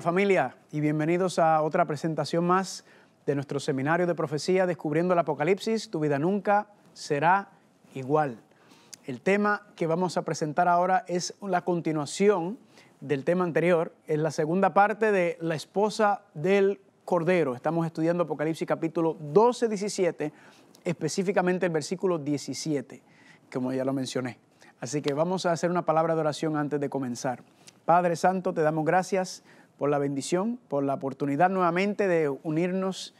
familia y bienvenidos a otra presentación más de nuestro seminario de profecía Descubriendo el Apocalipsis, tu vida nunca será igual. El tema que vamos a presentar ahora es la continuación del tema anterior, es la segunda parte de la esposa del Cordero. Estamos estudiando Apocalipsis capítulo 12, 17, específicamente el versículo 17, como ya lo mencioné. Así que vamos a hacer una palabra de oración antes de comenzar. Padre Santo, te damos gracias por la bendición, por la oportunidad nuevamente de unirnos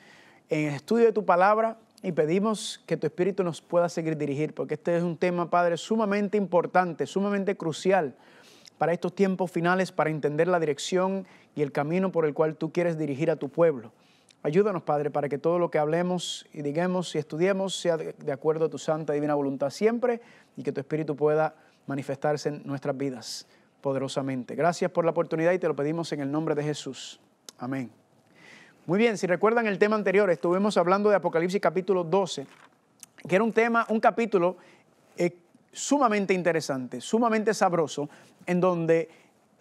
en el estudio de tu palabra y pedimos que tu Espíritu nos pueda seguir dirigir, porque este es un tema, Padre, sumamente importante, sumamente crucial para estos tiempos finales, para entender la dirección y el camino por el cual tú quieres dirigir a tu pueblo. Ayúdanos, Padre, para que todo lo que hablemos y digamos y estudiemos sea de acuerdo a tu santa y divina voluntad siempre y que tu Espíritu pueda manifestarse en nuestras vidas poderosamente. Gracias por la oportunidad y te lo pedimos en el nombre de Jesús. Amén. Muy bien, si recuerdan el tema anterior, estuvimos hablando de Apocalipsis capítulo 12, que era un tema, un capítulo eh, sumamente interesante, sumamente sabroso, en donde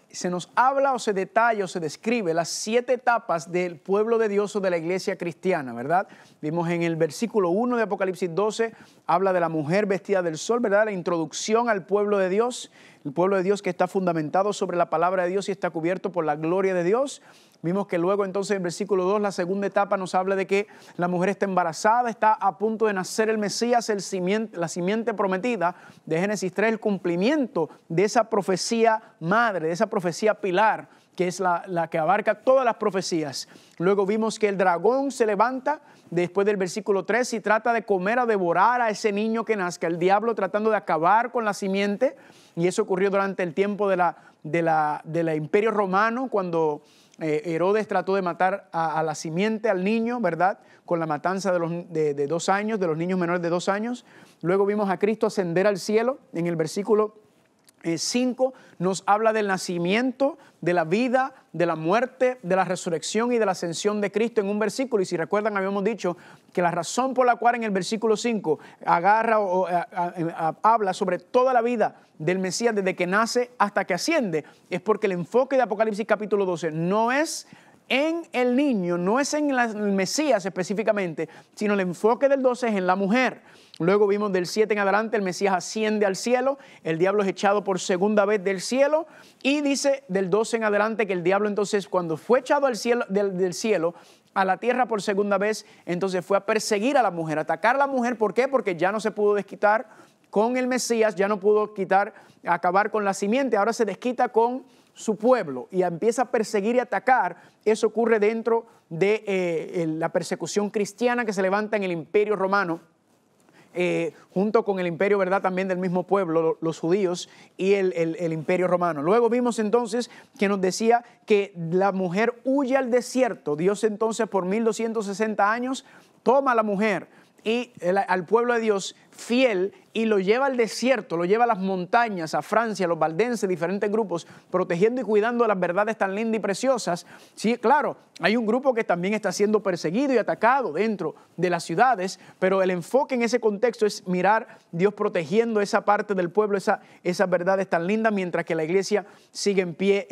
se nos habla o se detalla o se describe las siete etapas del pueblo de Dios o de la iglesia cristiana, ¿verdad? Vimos en el versículo 1 de Apocalipsis 12, habla de la mujer vestida del sol, ¿verdad? La introducción al pueblo de Dios el pueblo de Dios que está fundamentado sobre la palabra de Dios y está cubierto por la gloria de Dios. Vimos que luego entonces en versículo 2, la segunda etapa nos habla de que la mujer está embarazada, está a punto de nacer el Mesías, el la simiente prometida de Génesis 3, el cumplimiento de esa profecía madre, de esa profecía pilar que es la, que abarca todas las profecías. Luego vimos que el dragón se levanta después del versículo 3 y trata de comer a devorar a ese niño que nazca, el diablo tratando de acabar con la simiente, y eso ocurrió durante el tiempo de la, de la, imperio romano, cuando eh, Herodes trató de matar a, la simiente, al niño, ¿verdad? Con la matanza de, los, de dos años, de los niños menores de dos años. Luego vimos a Cristo ascender al cielo en el versículo 5 eh, nos habla del nacimiento, de la vida, de la muerte, de la resurrección y de la ascensión de Cristo en un versículo. Y si recuerdan, habíamos dicho que la razón por la cual en el versículo 5 agarra o habla sobre toda la vida del Mesías desde que nace hasta que asciende es porque el enfoque de Apocalipsis capítulo 12 no es en el niño, no es en el Mesías específicamente, sino el enfoque del 12 es en la mujer. Luego vimos del 7 en adelante, el Mesías asciende al cielo, el diablo es echado por segunda vez del cielo y dice del 12 en adelante que el diablo entonces cuando fue echado al cielo, del, cielo a la tierra por segunda vez, entonces fue a perseguir a la mujer, atacar a la mujer, ¿por qué? Porque ya no se pudo desquitar con el Mesías, ya no pudo quitar, acabar con la simiente, ahora se desquita con su pueblo y empieza a perseguir y atacar, eso ocurre dentro de eh, la persecución cristiana que se levanta en el imperio romano eh, junto con el imperio, ¿verdad?, también del mismo pueblo, los judíos y el, imperio romano. Luego vimos entonces que nos decía que la mujer huye al desierto. Dios entonces por 1260 años toma a la mujer y al pueblo de Dios fiel y lo lleva al desierto, lo lleva a las montañas, a Francia, a los valdenses, diferentes grupos, protegiendo y cuidando las verdades tan lindas y preciosas. Sí, claro, hay un grupo que también está siendo perseguido y atacado dentro de las ciudades, pero el enfoque en ese contexto es mirar Dios protegiendo esa parte del pueblo, esa, esas verdades tan lindas, mientras que la iglesia sigue en pie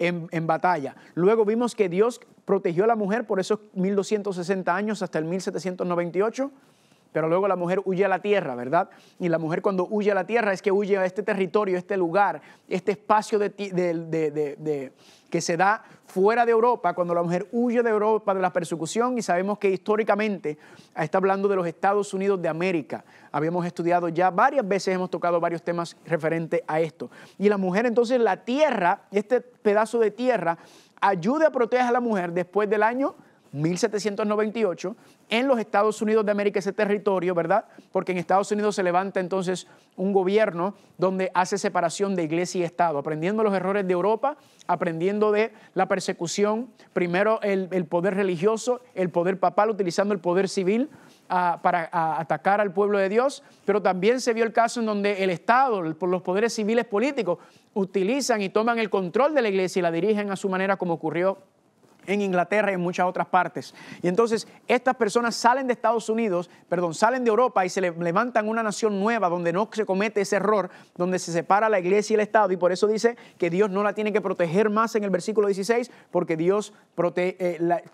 en batalla. Luego vimos que Dios protegió a la mujer por esos 1260 años hasta el 1798 pero luego la mujer huye a la tierra, ¿verdad? Y la mujer cuando huye a la tierra es que huye a este territorio, este lugar, este espacio de, que se da fuera de Europa, cuando la mujer huye de Europa de la persecución, y sabemos que históricamente ah, está hablando de los Estados Unidos de América. Habíamos estudiado ya varias veces, hemos tocado varios temas referentes a esto. Y la mujer entonces, la tierra, este pedazo de tierra, ayuda a proteger a la mujer después del año 1798, en los Estados Unidos de América ese territorio, ¿verdad? Porque en Estados Unidos se levanta entonces un gobierno donde hace separación de iglesia y Estado, aprendiendo los errores de Europa, aprendiendo de la persecución, primero el, poder religioso, el poder papal, utilizando el poder civil ah, para ah, atacar al pueblo de Dios, pero también se vio el caso en donde el Estado, los poderes civiles políticos, utilizan y toman el control de la iglesia y la dirigen a su manera como ocurrió en Inglaterra y en muchas otras partes. Y entonces estas personas salen de Estados Unidos, perdón, salen de Europa y se levantan una nación nueva donde no se comete ese error, donde se separa la iglesia y el Estado. Y por eso dice que Dios no la tiene que proteger más en el versículo 16, porque Dios eh,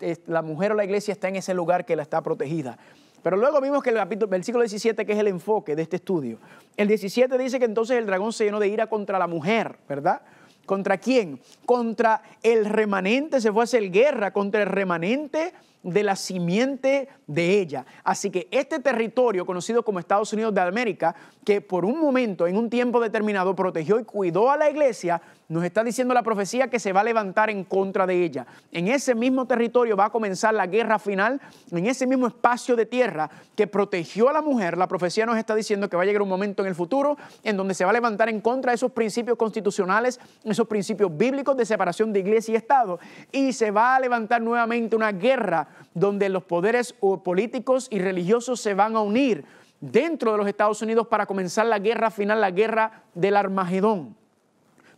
eh, la, mujer o la iglesia está en ese lugar que la está protegida. Pero luego vimos que el capítulo, versículo 17, que es el enfoque de este estudio, el 17 dice que entonces el dragón se llenó de ira contra la mujer, ¿verdad? ¿Contra quién? Contra el remanente, se fue a hacer guerra, contra el remanente de la simiente de ella. Así que este territorio conocido como Estados Unidos de América, que por un momento, en un tiempo determinado, protegió y cuidó a la iglesia, nos está diciendo la profecía que se va a levantar en contra de ella. En ese mismo territorio va a comenzar la guerra final, en ese mismo espacio de tierra que protegió a la mujer. La profecía nos está diciendo que va a llegar un momento en el futuro en donde se va a levantar en contra de esos principios constitucionales, esos principios bíblicos de separación de iglesia y Estado, y se va a levantar nuevamente una guerra donde los poderes uh, políticos y religiosos se van a unir dentro de los Estados Unidos para comenzar la guerra final, la guerra del Armagedón.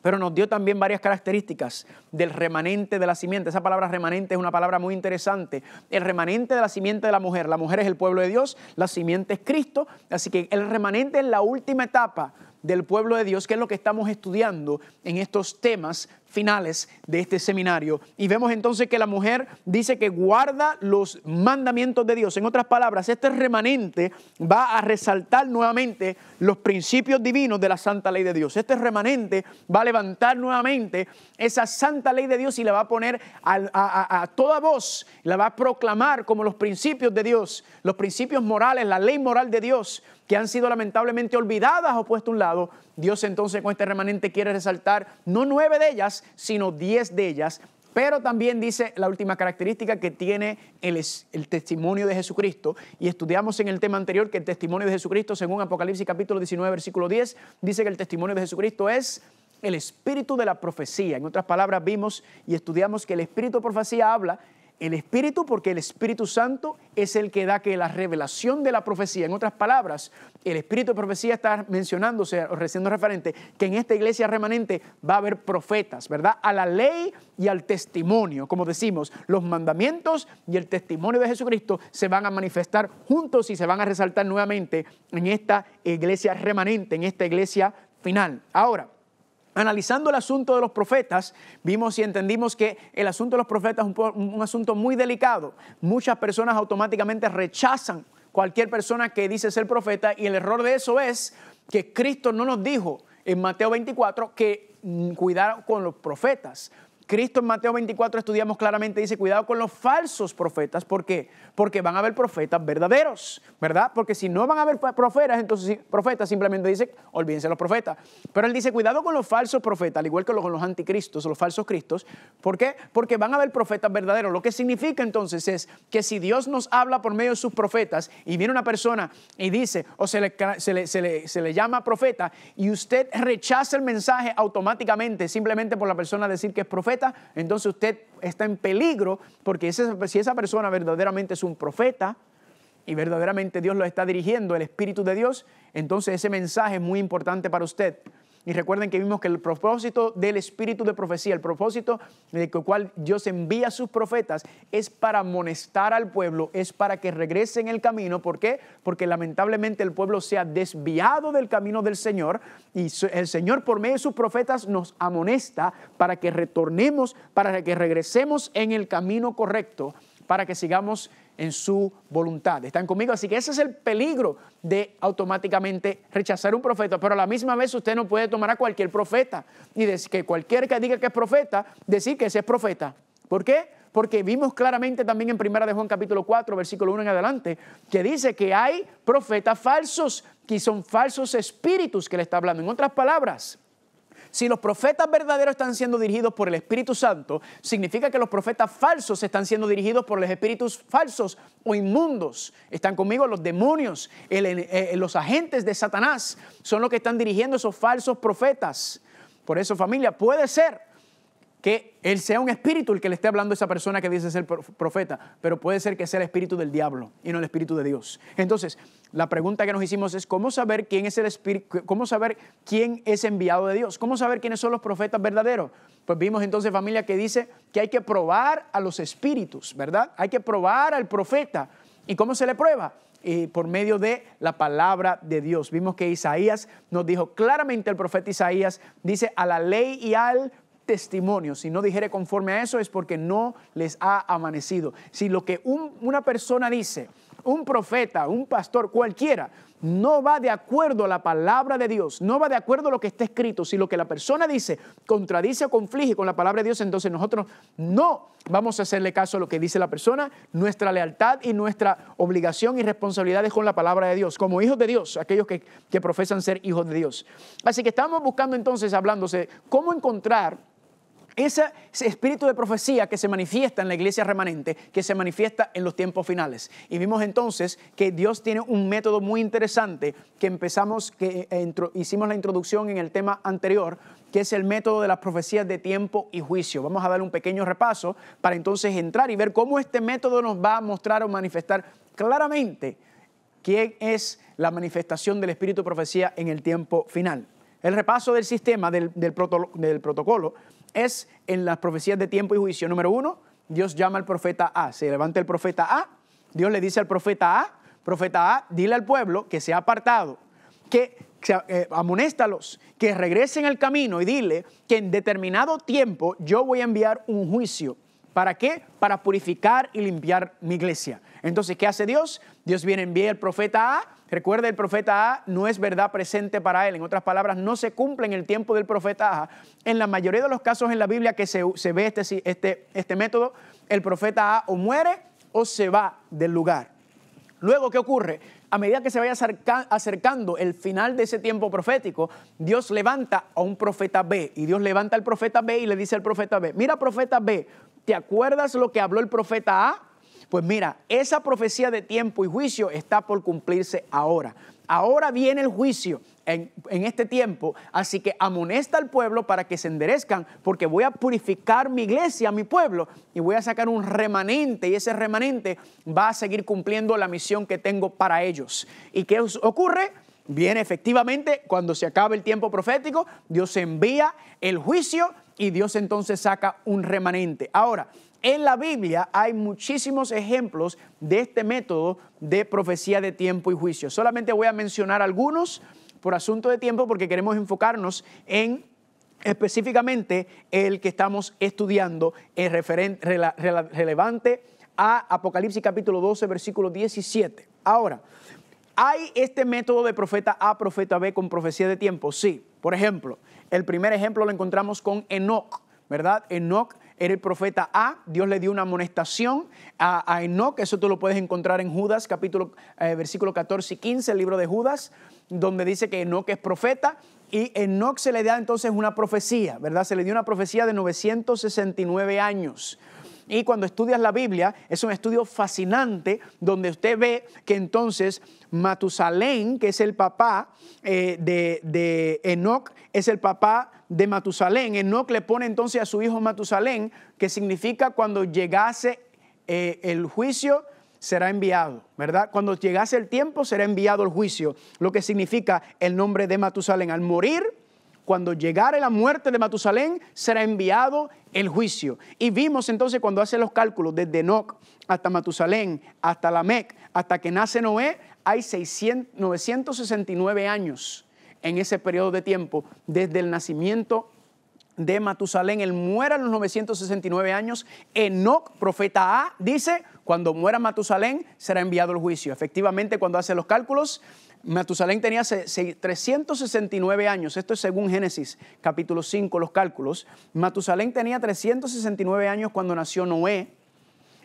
Pero nos dio también varias características del remanente de la simiente. Esa palabra remanente es una palabra muy interesante. El remanente de la simiente de la mujer. La mujer es el pueblo de Dios, la simiente es Cristo. Así que el remanente es la última etapa del pueblo de Dios, que es lo que estamos estudiando en estos temas finales de este seminario. Y vemos entonces que la mujer dice que guarda los mandamientos de Dios. En otras palabras, este remanente va a resaltar nuevamente los principios divinos de la santa ley de Dios. Este remanente va a levantar nuevamente esa santa ley de Dios y la va a poner a, toda voz, la va a proclamar como los principios de Dios, los principios morales, la ley moral de Dios, que han sido lamentablemente olvidadas o puesto a un lado Dios entonces con este remanente quiere resaltar no nueve de ellas, sino diez de ellas. Pero también dice la última característica que tiene el, testimonio de Jesucristo. Y estudiamos en el tema anterior que el testimonio de Jesucristo, según Apocalipsis capítulo 19, versículo 10, dice que el testimonio de Jesucristo es el espíritu de la profecía. En otras palabras, vimos y estudiamos que el espíritu de profecía habla el Espíritu, porque el Espíritu Santo es el que da que la revelación de la profecía, en otras palabras, el Espíritu de profecía está mencionándose, o referente, que en esta iglesia remanente va a haber profetas, ¿verdad? A la ley y al testimonio, como decimos, los mandamientos y el testimonio de Jesucristo se van a manifestar juntos y se van a resaltar nuevamente en esta iglesia remanente, en esta iglesia final. Ahora, Analizando el asunto de los profetas, vimos y entendimos que el asunto de los profetas es un, asunto muy delicado. Muchas personas automáticamente rechazan cualquier persona que dice ser profeta y el error de eso es que Cristo no nos dijo en Mateo 24 que mm, cuidar con los profetas. Cristo en Mateo 24 estudiamos claramente, dice, cuidado con los falsos profetas. ¿Por qué? Porque van a haber profetas verdaderos, ¿verdad? Porque si no van a haber profetas, entonces profetas simplemente dice, olvídense los profetas. Pero él dice, cuidado con los falsos profetas, al igual que con los anticristos, los falsos cristos. ¿Por qué? Porque van a haber profetas verdaderos. Lo que significa entonces es que si Dios nos habla por medio de sus profetas y viene una persona y dice, o se le, se le llama profeta, y usted rechaza el mensaje automáticamente, simplemente por la persona decir que es profeta, entonces usted está en peligro, porque si esa persona verdaderamente es un profeta y verdaderamente Dios lo está dirigiendo, el Espíritu de Dios, entonces ese mensaje es muy importante para usted. Y recuerden que vimos que el propósito del espíritu de profecía, el propósito del cual Dios envía a sus profetas, es para amonestar al pueblo, es para que regresen el camino. ¿Por qué? Porque lamentablemente el pueblo se ha desviado del camino del Señor y el Señor por medio de sus profetas nos amonesta para que retornemos, para que regresemos en el camino correcto, para que sigamos en su voluntad. ¿Están conmigo? Así que ese es el peligro de automáticamente rechazar un profeta, pero a la misma vez usted no puede tomar a cualquier profeta y decir que cualquier que diga que es profeta, decir que ese es profeta. ¿Por qué? Porque vimos claramente también en Primera de Juan capítulo 4, versículo 1 en adelante, que dice que hay profetas falsos, que son falsos espíritus que le está hablando. En otras palabras, si los profetas verdaderos están siendo dirigidos por el Espíritu Santo, significa que los profetas falsos están siendo dirigidos por los espíritus falsos o inmundos. Están conmigo los demonios, eh, eh, los agentes de Satanás, son los que están dirigiendo esos falsos profetas. Por eso familia, puede ser que él sea un espíritu el que le esté hablando a esa persona que dice ser profeta, pero puede ser que sea el espíritu del diablo y no el espíritu de Dios. Entonces, la pregunta que nos hicimos es cómo saber quién es el espíritu, cómo saber quién es enviado de Dios, cómo saber quiénes son los profetas verdaderos. Pues vimos entonces familia que dice que hay que probar a los espíritus, ¿verdad? Hay que probar al profeta. ¿Y cómo se le prueba? por medio de la palabra de Dios. Vimos que Isaías nos dijo claramente, el profeta Isaías dice, a la ley y al testimonio. Si no dijere conforme a eso es porque no les ha amanecido. Si lo que una persona dice, un profeta, un pastor, cualquiera, no va de acuerdo a la palabra de Dios, no va de acuerdo a lo que está escrito. Si lo que la persona dice contradice o conflige con la palabra de Dios, entonces nosotros no vamos a hacerle caso a lo que dice la persona. Nuestra lealtad y nuestra obligación y responsabilidad es con la palabra de Dios, como hijos de Dios, aquellos que, que profesan ser hijos de Dios. Así que estamos buscando entonces, hablándose, cómo encontrar ese espíritu de profecía que se manifiesta en la iglesia remanente, que se manifiesta en los tiempos finales. Y vimos entonces que Dios tiene un método muy interesante que empezamos, que eh, hicimos la introducción en el tema anterior, que es el método de las profecías de tiempo y juicio. Vamos a dar un pequeño repaso para entonces entrar y ver cómo este método nos va a mostrar o manifestar claramente quién es la manifestación del espíritu de profecía en el tiempo final. El repaso del sistema, del, del protocolo, es en las profecías de tiempo y juicio. Número uno, Dios llama al profeta A. Se levanta el profeta A, Dios le dice al profeta A, profeta A, dile al pueblo que se ha apartado, que eh, amonéstalos, que regresen al camino y dile que en determinado tiempo yo voy a enviar un juicio. ¿Para qué? Para purificar y limpiar mi iglesia. Entonces, ¿qué hace Dios? Dios viene, envía el profeta A. Recuerda, el profeta A no es verdad presente para él. En otras palabras, no se cumple en el tiempo del profeta A. En la mayoría de los casos en la Biblia que se, ve este, este, este método, el profeta A o muere o se va del lugar. Luego, ¿qué ocurre? A medida que se vaya acercando el final de ese tiempo profético, Dios levanta a un profeta B. Y Dios levanta al profeta B y le dice al profeta B, mira profeta B, ¿te acuerdas lo que habló el profeta A? Pues mira, esa profecía de tiempo y juicio está por cumplirse ahora. Ahora viene el juicio en, este tiempo, así que amonesta al pueblo para que se enderezcan, porque voy a purificar mi iglesia, mi pueblo, y voy a sacar un remanente, y ese remanente va a seguir cumpliendo la misión que tengo para ellos. ¿Y qué ocurre? Viene efectivamente, cuando se acaba el tiempo profético, Dios envía el juicio y Dios entonces saca un remanente. Ahora, en la Biblia hay muchísimos ejemplos de este método de profecía de tiempo y juicio. Solamente voy a mencionar algunos por asunto de tiempo porque queremos enfocarnos en específicamente el que estamos estudiando en relevante a Apocalipsis capítulo 12, versículo 17. Ahora, ¿hay este método de profeta A, profeta B con profecía de tiempo? Sí. Por ejemplo, el primer ejemplo lo encontramos con Enoch, ¿verdad? Enoch era el profeta A, Dios le dio una amonestación a, Enoch, eso tú lo puedes encontrar en Judas, capítulo, eh, versículo 14 y 15, el libro de Judas, donde dice que Enoch es profeta y Enoch se le da entonces una profecía, ¿verdad? Se le dio una profecía de 969 años. Y cuando estudias la Biblia, es un estudio fascinante donde usted ve que entonces Matusalén, que es el papá eh, de, Enoch, es el papá de Matusalén. Enoch le pone entonces a su hijo Matusalén, que significa cuando llegase eh, el juicio será enviado, ¿verdad? Cuando llegase el tiempo será enviado el juicio, lo que significa el nombre de Matusalén. Al morir, cuando llegare la muerte de Matusalén, será enviado el juicio. Y vimos entonces cuando hace los cálculos desde Enoch hasta Matusalén, hasta Lamec, hasta que nace Noé, hay 969 años en ese periodo de tiempo, desde el nacimiento de Matusalén. Él muera a los 969 años. Enoch, profeta A, dice, cuando muera Matusalén será enviado el juicio. Efectivamente, cuando hace los cálculos, Matusalén tenía 369 años, esto es según Génesis capítulo 5, los cálculos. Matusalén tenía 369 años cuando nació Noé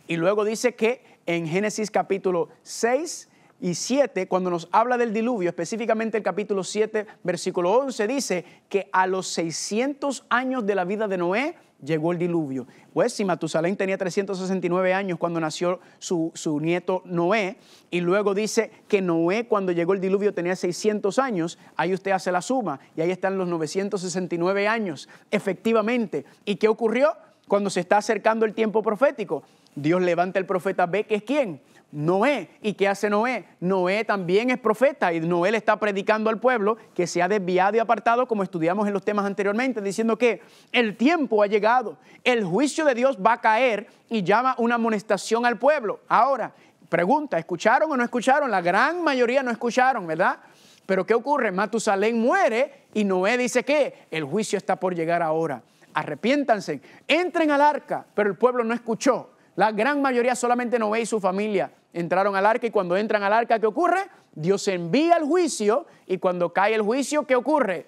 y luego dice que en Génesis capítulo 6 y 7, cuando nos habla del diluvio, específicamente el capítulo 7, versículo 11, dice que a los 600 años de la vida de Noé, llegó el diluvio. Pues si Matusalén tenía 369 años cuando nació su, nieto Noé, y luego dice que Noé cuando llegó el diluvio tenía 600 años, ahí usted hace la suma y ahí están los 969 años, efectivamente. ¿Y qué ocurrió? Cuando se está acercando el tiempo profético, Dios levanta el profeta ¿ve que es quién? Noé. ¿Y qué hace Noé? Noé también es profeta y Noé le está predicando al pueblo que se ha desviado y apartado, como estudiamos en los temas anteriormente, diciendo que el tiempo ha llegado, el juicio de Dios va a caer y llama una amonestación al pueblo. Ahora, pregunta, ¿escucharon o no escucharon? La gran mayoría no escucharon, ¿verdad? Pero ¿qué ocurre? Matusalén muere y Noé dice que el juicio está por llegar ahora. Arrepiéntanse, entren al arca, pero el pueblo no escuchó. La gran mayoría solamente Noé y su familia entraron al arca y cuando entran al arca, ¿qué ocurre? Dios envía el juicio y cuando cae el juicio, ¿qué ocurre?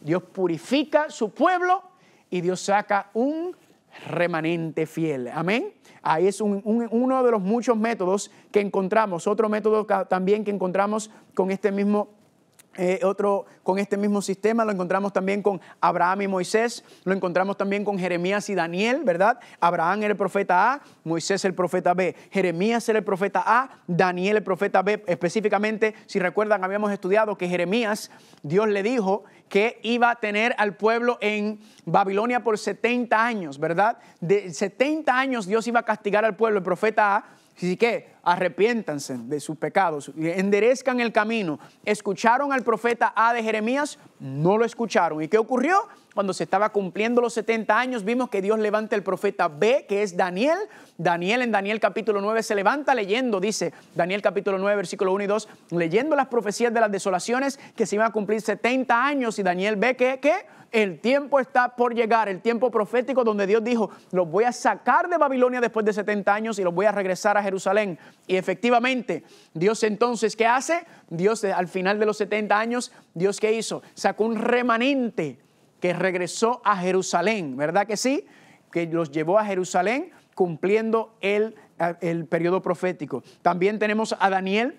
Dios purifica su pueblo y Dios saca un remanente fiel. Amén. Ahí es uno de los muchos métodos que encontramos. Otro método también que encontramos con este mismo eh, otro con este mismo sistema, lo encontramos también con Abraham y Moisés, lo encontramos también con Jeremías y Daniel, ¿verdad? Abraham era el profeta A, Moisés el profeta B, Jeremías era el profeta A, Daniel el profeta B. Específicamente, si recuerdan, habíamos estudiado que Jeremías, Dios le dijo que iba a tener al pueblo en Babilonia por 70 años, ¿verdad? De 70 años Dios iba a castigar al pueblo. El profeta A Así que arrepiéntanse de sus pecados, enderezcan el camino. ¿Escucharon al profeta A de Jeremías? No lo escucharon. ¿Y qué ocurrió? cuando se estaba cumpliendo los 70 años, vimos que Dios levanta el profeta B, que es Daniel. Daniel en Daniel capítulo 9 se levanta leyendo, dice Daniel capítulo 9, versículo 1 y 2, leyendo las profecías de las desolaciones que se iban a cumplir 70 años y Daniel ve que, que el tiempo está por llegar, el tiempo profético donde Dios dijo, los voy a sacar de Babilonia después de 70 años y los voy a regresar a Jerusalén. Y efectivamente, Dios entonces, ¿qué hace? Dios al final de los 70 años, Dios qué hizo? Sacó un remanente que regresó a Jerusalén, ¿verdad que sí? Que los llevó a Jerusalén cumpliendo el, eh, periodo profético. También tenemos a Daniel,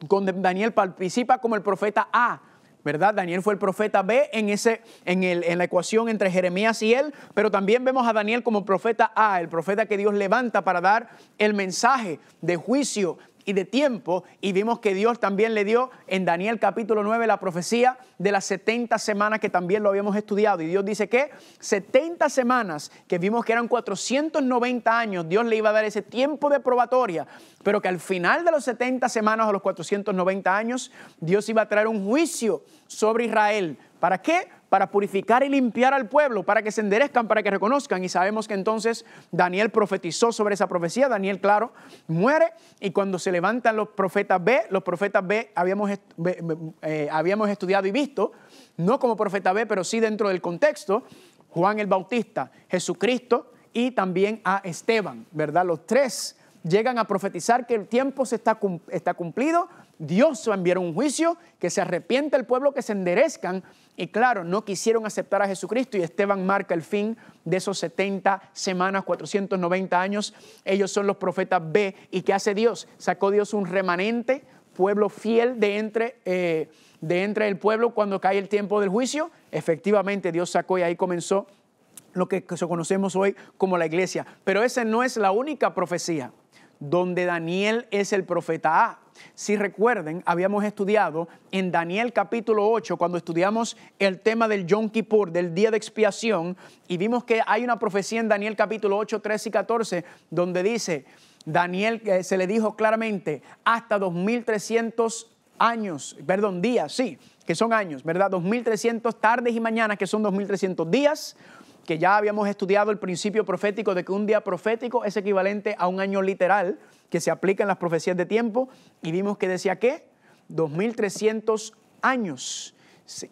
donde Daniel participa como el profeta A. ¿verdad? Daniel fue el profeta B en, ese, en, en, la ecuación entre Jeremías y él, pero también vemos a Daniel como profeta A, el profeta que Dios levanta para dar el mensaje de juicio, y de tiempo y vimos que Dios también le dio en Daniel capítulo 9 la profecía de las 70 semanas que también lo habíamos estudiado y Dios dice que 70 semanas que vimos que eran 490 años, Dios le iba a dar ese tiempo de probatoria, pero que al final de los 70 semanas o los 490 años Dios iba a traer un juicio sobre Israel. ¿Para qué? para purificar y limpiar al pueblo, para que se enderezcan, para que reconozcan. Y sabemos que entonces Daniel profetizó sobre esa profecía. Daniel, claro, muere y cuando se levantan los profetas B, los profetas B habíamos, eh, habíamos estudiado y visto, no como profeta B, pero sí dentro del contexto, Juan el Bautista, Jesucristo y también a Esteban, ¿verdad? Los tres llegan a profetizar que el tiempo se está cumplido, Dios va a enviar un juicio, que se arrepiente el pueblo, que se enderezcan. Y claro, no quisieron aceptar a Jesucristo y Esteban marca el fin de esos 70 semanas, 490 años. Ellos son los profetas B. ¿Y qué hace Dios? Sacó Dios un remanente, pueblo fiel de entre, eh, de entre el pueblo cuando cae el tiempo del juicio. Efectivamente, Dios sacó y ahí comenzó lo que conocemos hoy como la iglesia. Pero esa no es la única profecía donde Daniel es el profeta A si recuerden, habíamos estudiado en Daniel capítulo 8, cuando estudiamos el tema del Yom Kippur, del día de expiación, y vimos que hay una profecía en Daniel capítulo 8, 13 y 14, donde dice, Daniel eh, se le dijo claramente, hasta 2300 años, perdón, días, sí, que son años, ¿verdad? 2300 tardes y mañanas, que son 2300 días, que ya habíamos estudiado el principio profético de que un día profético es equivalente a un año literal, que se aplica en las profecías de tiempo y vimos que decía que 2300 años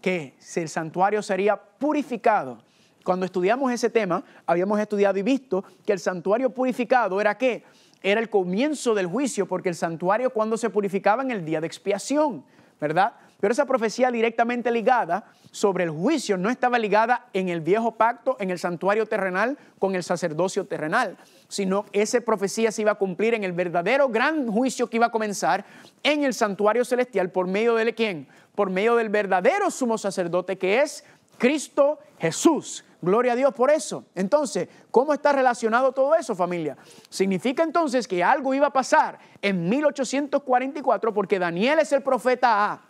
que el santuario sería purificado. Cuando estudiamos ese tema, habíamos estudiado y visto que el santuario purificado era qué? Era el comienzo del juicio, porque el santuario cuando se purificaba en el día de expiación, ¿verdad? Pero esa profecía directamente ligada sobre el juicio no estaba ligada en el viejo pacto, en el santuario terrenal, con el sacerdocio terrenal, sino esa profecía se iba a cumplir en el verdadero gran juicio que iba a comenzar en el santuario celestial por medio de quién? Por medio del verdadero sumo sacerdote que es Cristo Jesús. Gloria a Dios por eso. Entonces, ¿cómo está relacionado todo eso, familia? Significa entonces que algo iba a pasar en 1844 porque Daniel es el profeta A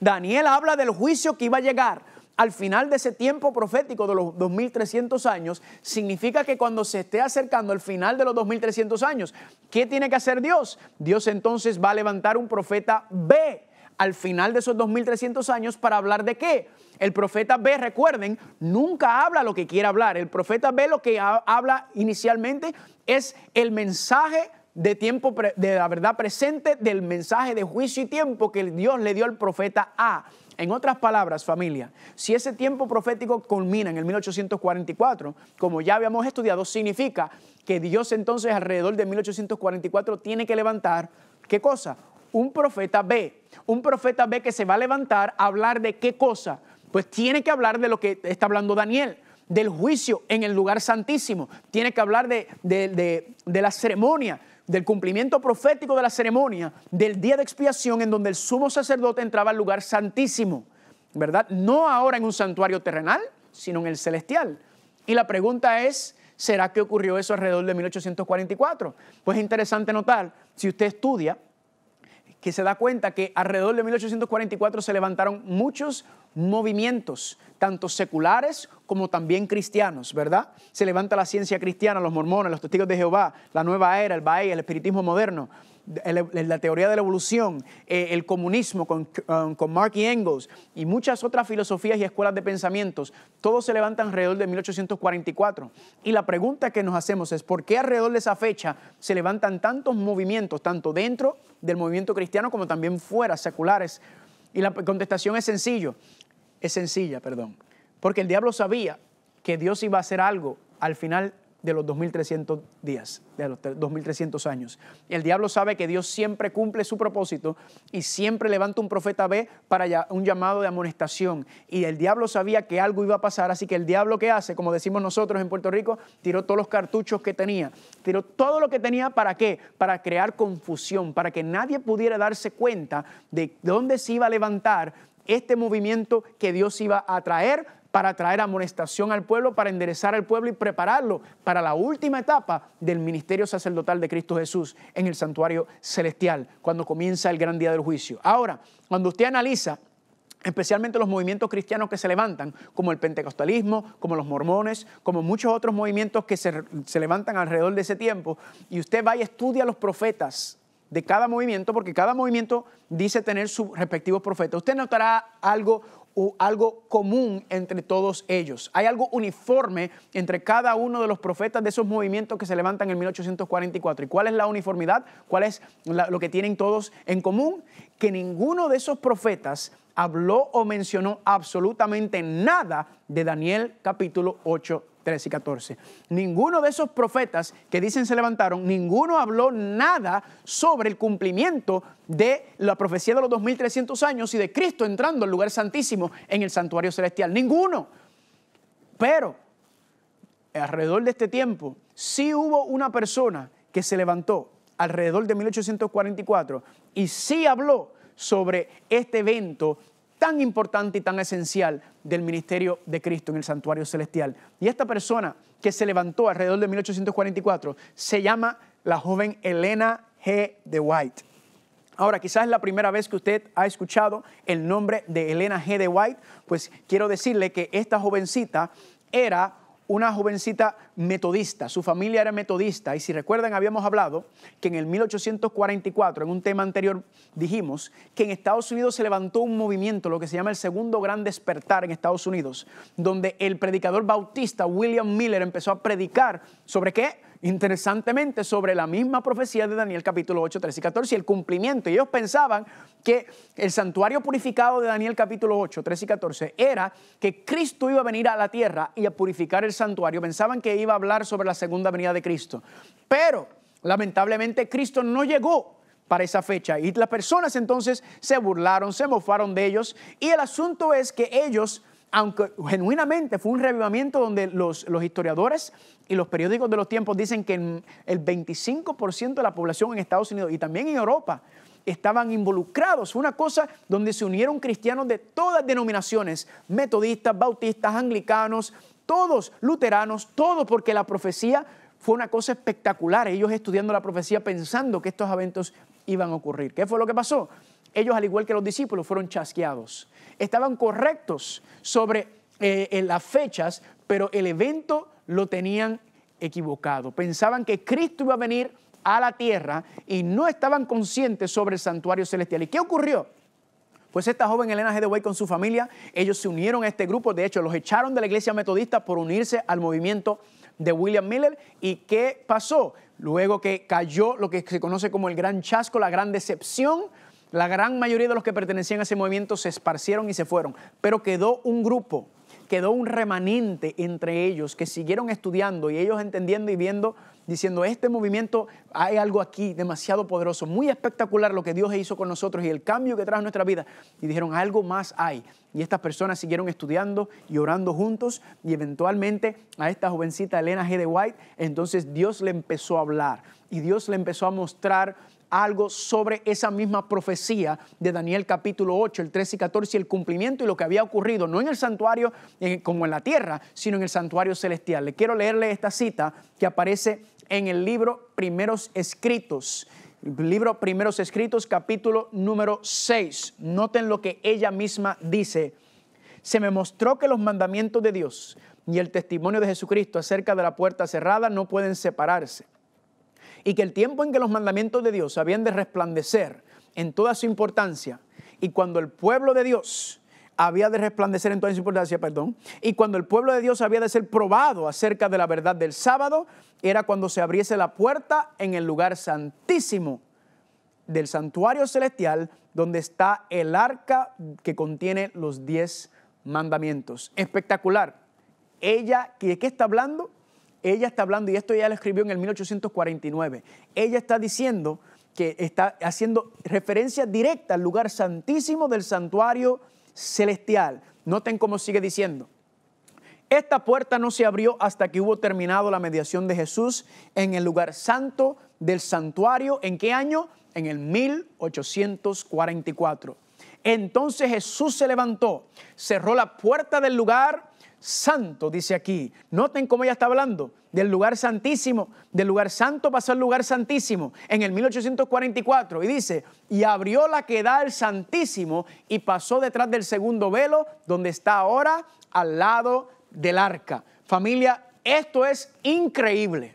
Daniel habla del juicio que iba a llegar al final de ese tiempo profético de los 2300 años, significa que cuando se esté acercando al final de los 2300 años, ¿qué tiene que hacer Dios? Dios entonces va a levantar un profeta B al final de esos 2300 años para hablar de qué. El profeta B, recuerden, nunca habla lo que quiere hablar. El profeta B lo que habla inicialmente es el mensaje de tiempo de la verdad presente del mensaje de juicio y tiempo que Dios le dio al profeta A. En otras palabras, familia, si ese tiempo profético culmina en el 1844, como ya habíamos estudiado, significa que Dios entonces alrededor de 1844 tiene que levantar, ¿qué cosa? Un profeta B. Un profeta B que se va a levantar a hablar de qué cosa? Pues tiene que hablar de lo que está hablando Daniel del juicio en el lugar santísimo, tiene que hablar de, de la ceremonia, del cumplimiento profético de la ceremonia del día de expiación en donde el sumo sacerdote entraba al lugar santísimo, ¿verdad? No ahora en un santuario terrenal, sino en el celestial. Y la pregunta es, ¿será que ocurrió eso alrededor de 1844? Pues es interesante notar, si usted estudia que se da cuenta que alrededor de 1844 se levantaron muchos movimientos, tanto seculares como también cristianos, ¿verdad? Se levanta la ciencia cristiana, los mormones, los testigos de Jehová, la nueva era, el Bahá'í, el espiritismo moderno la teoría de la evolución, eh, el comunismo con, um, y Engels y muchas otras filosofías y escuelas de pensamientos, todos se levantan alrededor de 1844. Y la pregunta que nos hacemos es, ¿por qué alrededor de esa fecha se levantan tantos movimientos, tanto dentro del movimiento cristiano como también fuera, seculares? Y la contestación es sencillo, es sencilla, perdón. Porque el diablo sabía que Dios iba a hacer algo al final de los 2300 días, de los 2300 años. El diablo sabe que Dios siempre cumple su propósito y siempre levanta un profeta B para un llamado de amonestación. Y el diablo sabía que algo iba a pasar, así que el diablo que hace, como decimos nosotros en Puerto Rico, tiró todos los cartuchos que tenía, tiró todo lo que tenía para qué? Para crear confusión, para que nadie pudiera darse cuenta de dónde se iba a levantar este movimiento que Dios iba a traer para traer amonestación al pueblo, para enderezar al pueblo y prepararlo para la última etapa del ministerio sacerdotal de Cristo Jesús en el santuario celestial, cuando comienza el gran día del juicio. Ahora, cuando usted analiza especialmente los movimientos cristianos que se levantan, como el pentecostalismo, como los mormones, como muchos otros movimientos que se, levantan alrededor de ese tiempo, y usted va y estudia a los profetas de cada movimiento, porque cada movimiento dice tener sus respectivos profetas, usted notará algo algo común entre todos ellos. Hay algo uniforme entre cada uno de los profetas de esos movimientos que se levantan en 1844. ¿Y cuál es la uniformidad? ¿Cuál es lo que tienen todos en común? Que ninguno de esos profetas habló o mencionó absolutamente nada de Daniel capítulo 8 13 y 14. Ninguno de esos profetas que dicen se levantaron, ninguno habló nada sobre el cumplimiento de la profecía de los 2300 años y de Cristo entrando al lugar santísimo en el santuario celestial. Ninguno. Pero alrededor de este tiempo sí hubo una persona que se levantó alrededor de 1844 y sí habló sobre este evento tan importante y tan esencial del ministerio de Cristo en el santuario celestial. Y esta persona que se levantó alrededor de 1844 se llama la joven Elena G. de White. Ahora, quizás es la primera vez que usted ha escuchado el nombre de Elena G. de White, pues quiero decirle que esta jovencita era una jovencita metodista, su familia era metodista, y si recuerdan habíamos hablado que en el 1844, en un tema anterior, dijimos que en Estados Unidos se levantó un movimiento, lo que se llama el segundo gran despertar en Estados Unidos, donde el predicador bautista William Miller empezó a predicar sobre qué? interesantemente sobre la misma profecía de Daniel capítulo 8, 13 y 14 y el cumplimiento. ellos pensaban que el santuario purificado de Daniel capítulo 8, 13 y 14 era que Cristo iba a venir a la tierra y a purificar el santuario. Pensaban que iba a hablar sobre la segunda venida de Cristo. Pero lamentablemente Cristo no llegó para esa fecha. Y las personas entonces se burlaron, se mofaron de ellos. Y el asunto es que ellos aunque genuinamente fue un revivamiento donde los, historiadores y los periódicos de los tiempos dicen que el, el 25% de la población en Estados Unidos y también en Europa estaban involucrados. Fue una cosa donde se unieron cristianos de todas denominaciones, metodistas, bautistas, anglicanos, todos luteranos, todos, porque la profecía fue una cosa espectacular. Ellos estudiando la profecía pensando que estos eventos iban a ocurrir. ¿Qué fue lo que pasó? Ellos, al igual que los discípulos, fueron chasqueados estaban correctos sobre eh, las fechas, pero el evento lo tenían equivocado. Pensaban que Cristo iba a venir a la tierra y no estaban conscientes sobre el santuario celestial. ¿Y qué ocurrió? Pues esta joven Elena Hedeway con su familia, ellos se unieron a este grupo, de hecho los echaron de la iglesia metodista por unirse al movimiento de William Miller. ¿Y qué pasó? Luego que cayó lo que se conoce como el gran chasco, la gran decepción, la gran mayoría de los que pertenecían a ese movimiento se esparcieron y se fueron, pero quedó un grupo, quedó un remanente entre ellos que siguieron estudiando y ellos entendiendo y viendo, diciendo, este movimiento hay algo aquí demasiado poderoso, muy espectacular lo que Dios hizo con nosotros y el cambio que trajo a nuestra vida. Y dijeron, algo más hay. Y estas personas siguieron estudiando y orando juntos y eventualmente a esta jovencita Elena G. de White, entonces Dios le empezó a hablar y Dios le empezó a mostrar algo sobre esa misma profecía de Daniel capítulo 8, el 13 y 14, y el cumplimiento y lo que había ocurrido, no en el santuario como en la tierra, sino en el santuario celestial. Le quiero leerle esta cita que aparece en el libro Primeros Escritos. libro Primeros Escritos, capítulo número 6. Noten lo que ella misma dice. Se me mostró que los mandamientos de Dios y el testimonio de Jesucristo acerca de la puerta cerrada no pueden separarse y que el tiempo en que los mandamientos de Dios habían de resplandecer en toda su importancia y cuando el pueblo de Dios había de resplandecer en toda su importancia, perdón, y cuando el pueblo de Dios había de ser probado acerca de la verdad del sábado, era cuando se abriese la puerta en el lugar santísimo del santuario celestial donde está el arca que contiene los diez mandamientos. Espectacular. Ella, ¿de qué está hablando? Ella está hablando, y esto ya lo escribió en el 1849, ella está diciendo que está haciendo referencia directa al lugar santísimo del santuario celestial. Noten cómo sigue diciendo. Esta puerta no se abrió hasta que hubo terminado la mediación de Jesús en el lugar santo del santuario. ¿En qué año? En el 1844. Entonces Jesús se levantó, cerró la puerta del lugar santo, dice aquí. Noten cómo ella está hablando del lugar santísimo, del lugar santo pasó al lugar santísimo en el 1844 y dice, y abrió la que da santísimo y pasó detrás del segundo velo donde está ahora al lado del arca. Familia, esto es increíble.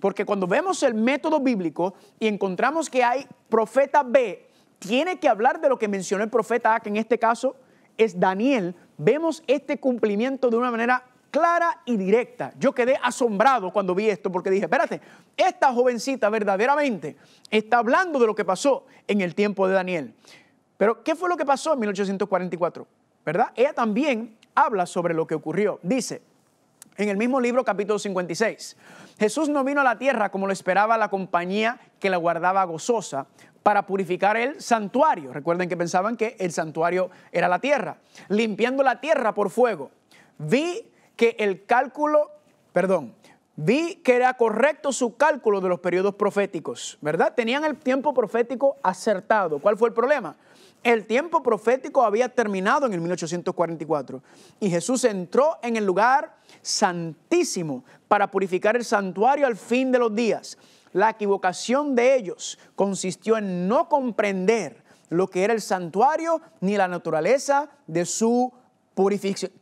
Porque cuando vemos el método bíblico y encontramos que hay profeta B, tiene que hablar de lo que mencionó el profeta A, que en este caso es Daniel, vemos este cumplimiento de una manera clara y directa. Yo quedé asombrado cuando vi esto porque dije, espérate, esta jovencita verdaderamente está hablando de lo que pasó en el tiempo de Daniel. Pero, ¿qué fue lo que pasó en 1844? ¿Verdad? Ella también habla sobre lo que ocurrió. Dice, en el mismo libro capítulo 56, Jesús no vino a la tierra como lo esperaba la compañía que la guardaba gozosa, para purificar el santuario. Recuerden que pensaban que el santuario era la tierra. Limpiando la tierra por fuego. Vi que el cálculo, perdón, vi que era correcto su cálculo de los periodos proféticos, ¿verdad? Tenían el tiempo profético acertado. ¿Cuál fue el problema? El tiempo profético había terminado en el 1844 y Jesús entró en el lugar santísimo para purificar el santuario al fin de los días. La equivocación de ellos consistió en no comprender lo que era el santuario ni la naturaleza de su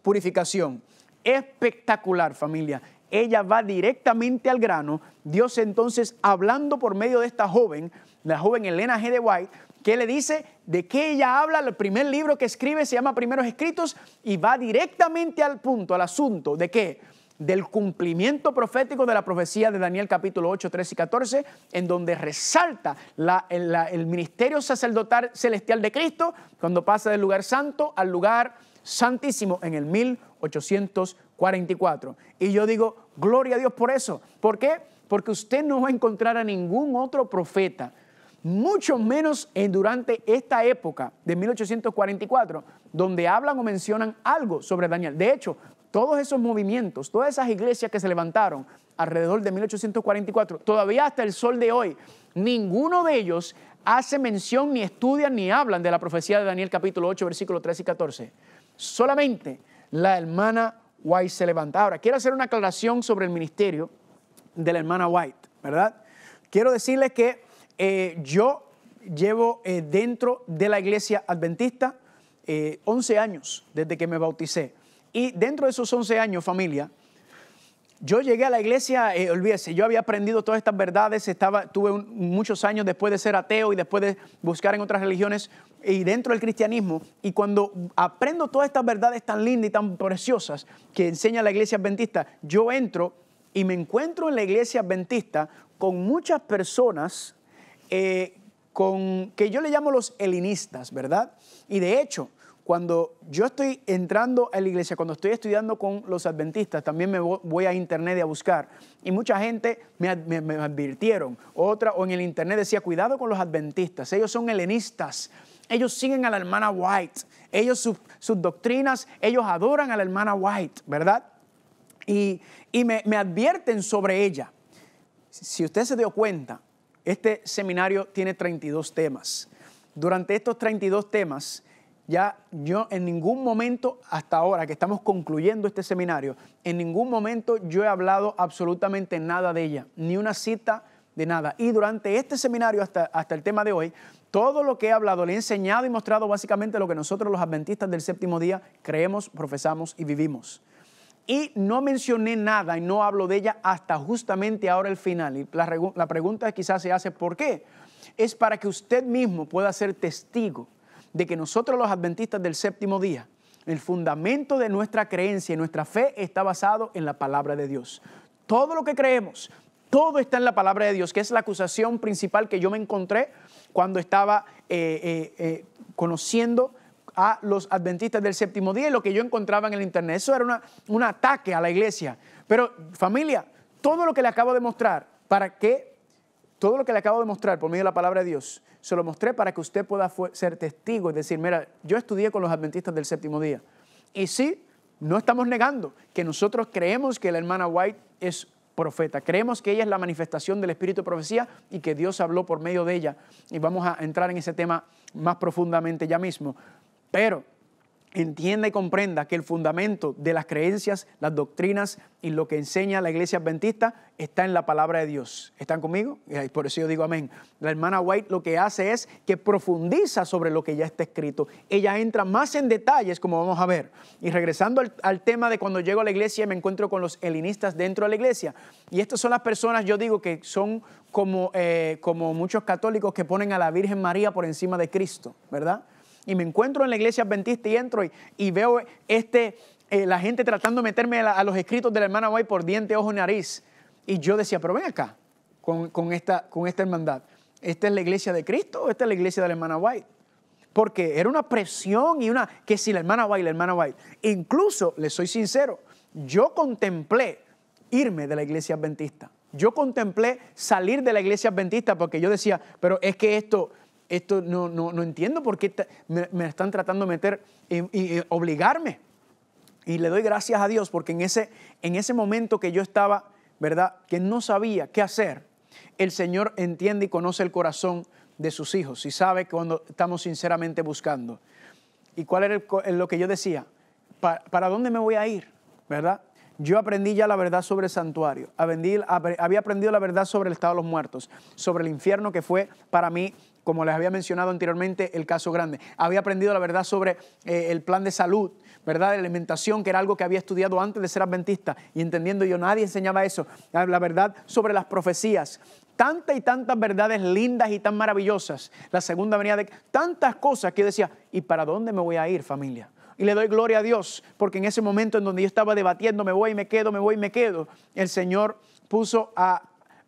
purificación. Espectacular familia. Ella va directamente al grano. Dios entonces hablando por medio de esta joven, la joven Elena G. de White, que le dice de qué ella habla. El primer libro que escribe se llama Primeros Escritos y va directamente al punto, al asunto de qué del cumplimiento profético de la profecía de Daniel capítulo 8, 13 y 14, en donde resalta el, el ministerio sacerdotal celestial de Cristo cuando pasa del lugar santo al lugar santísimo en el 1844. Y yo digo, gloria a Dios por eso. ¿Por qué? Porque usted no va a encontrar a ningún otro profeta, mucho menos durante esta época de 1844, donde hablan o mencionan algo sobre Daniel. De hecho, todos esos movimientos, todas esas iglesias que se levantaron alrededor de 1844, todavía hasta el sol de hoy, ninguno de ellos hace mención, ni estudian, ni hablan de la profecía de Daniel capítulo 8, versículos 13 y 14. Solamente la hermana White se levanta. Ahora, quiero hacer una aclaración sobre el ministerio de la hermana White, ¿verdad? Quiero decirles que eh, yo llevo eh, dentro de la iglesia adventista 11 eh, años desde que me bauticé. Y dentro de esos 11 años, familia, yo llegué a la iglesia, eh, olvídese, yo había aprendido todas estas verdades, estaba, tuve muchos años después de ser ateo y después de buscar en otras religiones y dentro del cristianismo. Y cuando aprendo todas estas verdades tan lindas y tan preciosas que enseña la iglesia adventista, yo entro y me encuentro en la iglesia adventista con muchas personas eh, con, que yo le llamo los helenistas, ¿verdad? Y de hecho, cuando yo estoy entrando a la iglesia, cuando estoy estudiando con los adventistas, también me voy a internet a buscar. Y mucha gente me, advirtieron. Otra, o en el internet decía, cuidado con los adventistas, ellos son helenistas. Ellos siguen a la hermana White. Ellos, sus, doctrinas, ellos adoran a la hermana White, ¿verdad? Y, me, me advierten sobre ella. Si usted se dio cuenta, este seminario tiene 32 temas. Durante estos 32 temas, ya yo en ningún momento hasta ahora que estamos concluyendo este seminario, en ningún momento yo he hablado absolutamente nada de ella, ni una cita de nada. Y durante este seminario hasta, hasta el tema de hoy, todo lo que he hablado, le he enseñado y mostrado básicamente lo que nosotros los adventistas del séptimo día creemos, profesamos y vivimos. Y no mencioné nada y no hablo de ella hasta justamente ahora el final. Y la, la pregunta quizás se hace, ¿por qué? Es para que usted mismo pueda ser testigo de que nosotros los adventistas del séptimo día, el fundamento de nuestra creencia y nuestra fe está basado en la palabra de Dios. Todo lo que creemos, todo está en la palabra de Dios, que es la acusación principal que yo me encontré cuando estaba eh, eh, eh, conociendo a los adventistas del séptimo día y lo que yo encontraba en el internet. Eso era un ataque a la iglesia. Pero familia, todo lo que le acabo de mostrar, ¿para qué? Todo lo que le acabo de mostrar por medio de la palabra de Dios, se lo mostré para que usted pueda ser testigo Es decir, mira, yo estudié con los adventistas del séptimo día. Y sí, no estamos negando que nosotros creemos que la hermana White es profeta. Creemos que ella es la manifestación del espíritu de profecía y que Dios habló por medio de ella. Y vamos a entrar en ese tema más profundamente ya mismo. Pero entienda y comprenda que el fundamento de las creencias, las doctrinas y lo que enseña la iglesia adventista está en la palabra de Dios. ¿Están conmigo? Por eso yo digo amén. La hermana White lo que hace es que profundiza sobre lo que ya está escrito. Ella entra más en detalles, como vamos a ver. Y regresando al, tema de cuando llego a la iglesia y me encuentro con los helenistas dentro de la iglesia. Y estas son las personas, yo digo, que son como, eh, como muchos católicos que ponen a la Virgen María por encima de Cristo, ¿verdad? y me encuentro en la iglesia adventista y entro y, veo este, eh, la gente tratando de meterme a, los escritos de la hermana White por diente, ojo, nariz. Y yo decía, pero ven acá con, esta, con esta hermandad. ¿Esta es la iglesia de Cristo o esta es la iglesia de la hermana White? Porque era una presión y una, que si la hermana White, la hermana White. Incluso, le soy sincero, yo contemplé irme de la iglesia adventista. Yo contemplé salir de la iglesia adventista porque yo decía, pero es que esto, esto no, no, entiendo por qué me, están tratando de meter y, eh, obligarme. Y le doy gracias a Dios porque en ese, en ese momento que yo estaba, ¿verdad? Que no sabía qué hacer, el Señor entiende y conoce el corazón de sus hijos y sabe cuando estamos sinceramente buscando. ¿Y cuál era lo que yo decía? ¿Para, dónde me voy a ir? ¿Verdad? Yo aprendí ya la verdad sobre el santuario, había aprendido la verdad sobre el estado de los muertos, sobre el infierno que fue para mí como les había mencionado anteriormente, el caso grande. Había aprendido la verdad sobre eh, el plan de salud, ¿verdad? De alimentación, que era algo que había estudiado antes de ser adventista. Y entendiendo yo, nadie enseñaba eso. La verdad sobre las profecías. Tantas y tantas verdades lindas y tan maravillosas. La segunda venía de tantas cosas que yo decía, ¿y para dónde me voy a ir, familia? y le doy gloria a Dios, porque en ese momento en donde yo estaba debatiendo, me voy y me quedo, me voy y me quedo, el Señor puso a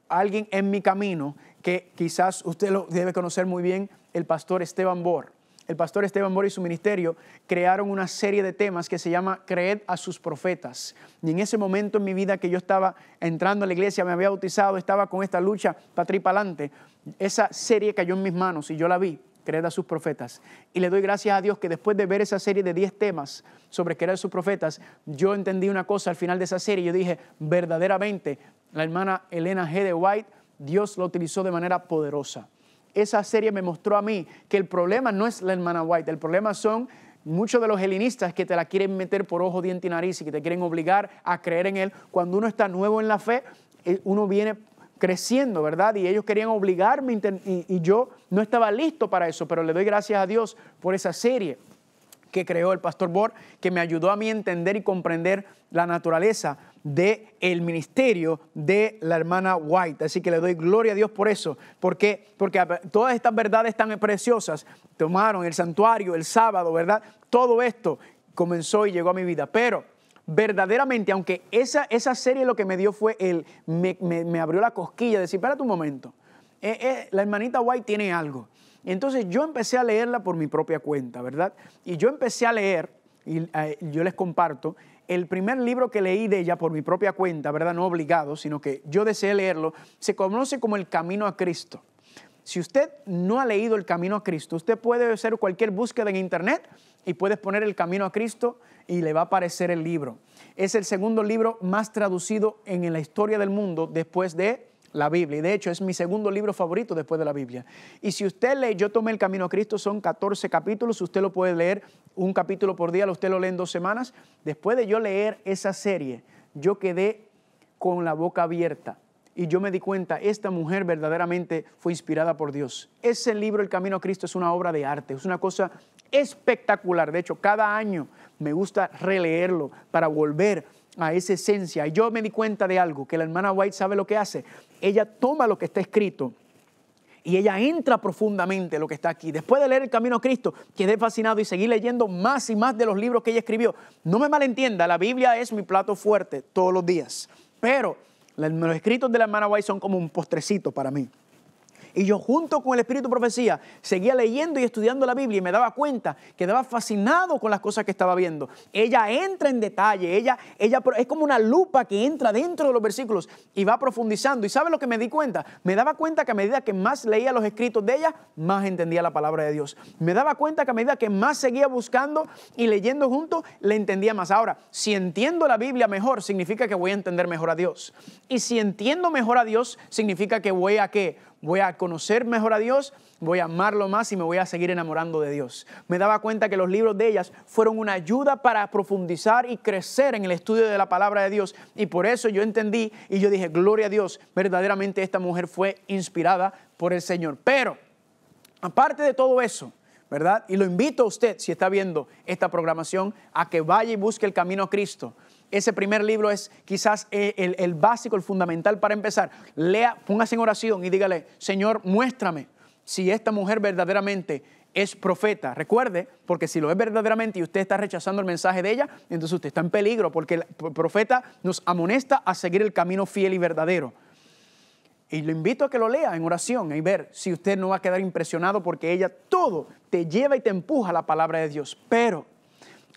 alguien en mi camino que quizás usted lo debe conocer muy bien, el pastor Esteban Bor. El pastor Esteban Bor y su ministerio crearon una serie de temas que se llama Creed a sus profetas. Y en ese momento en mi vida que yo estaba entrando a la iglesia, me había bautizado, estaba con esta lucha patripalante, esa serie cayó en mis manos y yo la vi Creed a sus profetas. Y le doy gracias a Dios que después de ver esa serie de 10 temas sobre creer a sus profetas, yo entendí una cosa al final de esa serie. Yo dije, verdaderamente, la hermana Elena G. de White Dios lo utilizó de manera poderosa. Esa serie me mostró a mí que el problema no es la hermana White, el problema son muchos de los helenistas que te la quieren meter por ojo, diente y nariz y que te quieren obligar a creer en él. Cuando uno está nuevo en la fe, eh, uno viene creciendo, ¿verdad? Y ellos querían obligarme y, yo no estaba listo para eso, pero le doy gracias a Dios por esa serie que creó el pastor Bor, que me ayudó a mí a entender y comprender la naturaleza del el ministerio de la hermana White. Así que le doy gloria a Dios por eso, porque, porque todas estas verdades tan preciosas tomaron el santuario, el sábado, ¿verdad? Todo esto comenzó y llegó a mi vida. Pero verdaderamente, aunque esa, esa serie lo que me dio fue el, me, abrió la cosquilla de decir, espérate un momento, eh, eh, la hermanita White tiene algo entonces yo empecé a leerla por mi propia cuenta, ¿verdad? Y yo empecé a leer, y eh, yo les comparto, el primer libro que leí de ella por mi propia cuenta, ¿verdad? No obligado, sino que yo deseé leerlo, se conoce como El Camino a Cristo. Si usted no ha leído El Camino a Cristo, usted puede hacer cualquier búsqueda en Internet y puede poner El Camino a Cristo y le va a aparecer el libro. Es el segundo libro más traducido en la historia del mundo después de la Biblia. Y de hecho es mi segundo libro favorito después de la Biblia. Y si usted lee Yo tomé el camino a Cristo, son 14 capítulos. Usted lo puede leer un capítulo por día, usted lo lee en dos semanas. Después de yo leer esa serie, yo quedé con la boca abierta. Y yo me di cuenta, esta mujer verdaderamente fue inspirada por Dios. Ese libro, El Camino a Cristo, es una obra de arte, es una cosa espectacular. De hecho, cada año me gusta releerlo para volver a esa esencia. Y yo me di cuenta de algo, que la hermana White sabe lo que hace. Ella toma lo que está escrito y ella entra profundamente lo que está aquí. Después de leer El Camino a Cristo, quedé fascinado y seguí leyendo más y más de los libros que ella escribió. No me malentienda, la Biblia es mi plato fuerte todos los días, pero los escritos de la hermana White son como un postrecito para mí. Y yo junto con el Espíritu Profecía seguía leyendo y estudiando la Biblia y me daba cuenta, quedaba fascinado con las cosas que estaba viendo. Ella entra en detalle, ella, ella es como una lupa que entra dentro de los versículos y va profundizando. ¿Y sabe lo que me di cuenta? Me daba cuenta que a medida que más leía los escritos de ella, más entendía la palabra de Dios. Me daba cuenta que a medida que más seguía buscando y leyendo junto, le entendía más. Ahora, si entiendo la Biblia mejor, significa que voy a entender mejor a Dios. Y si entiendo mejor a Dios, significa que voy a qué? voy a conocer mejor a Dios, voy a amarlo más y me voy a seguir enamorando de Dios. Me daba cuenta que los libros de ellas fueron una ayuda para profundizar y crecer en el estudio de la palabra de Dios. Y por eso yo entendí y yo dije, gloria a Dios, verdaderamente esta mujer fue inspirada por el Señor. Pero, aparte de todo eso, ¿verdad? Y lo invito a usted, si está viendo esta programación, a que vaya y busque el camino a Cristo. Ese primer libro es quizás eh, el, básico, el fundamental para empezar. Lea, póngase en oración y dígale, Señor, muéstrame si esta mujer verdaderamente es profeta. Recuerde, porque si lo es verdaderamente y usted está rechazando el mensaje de ella, entonces usted está en peligro, porque el profeta nos amonesta a seguir el camino fiel y verdadero. Y lo invito a que lo lea en oración y ver si usted no va a quedar impresionado porque ella todo te lleva y te empuja a la palabra de Dios. Pero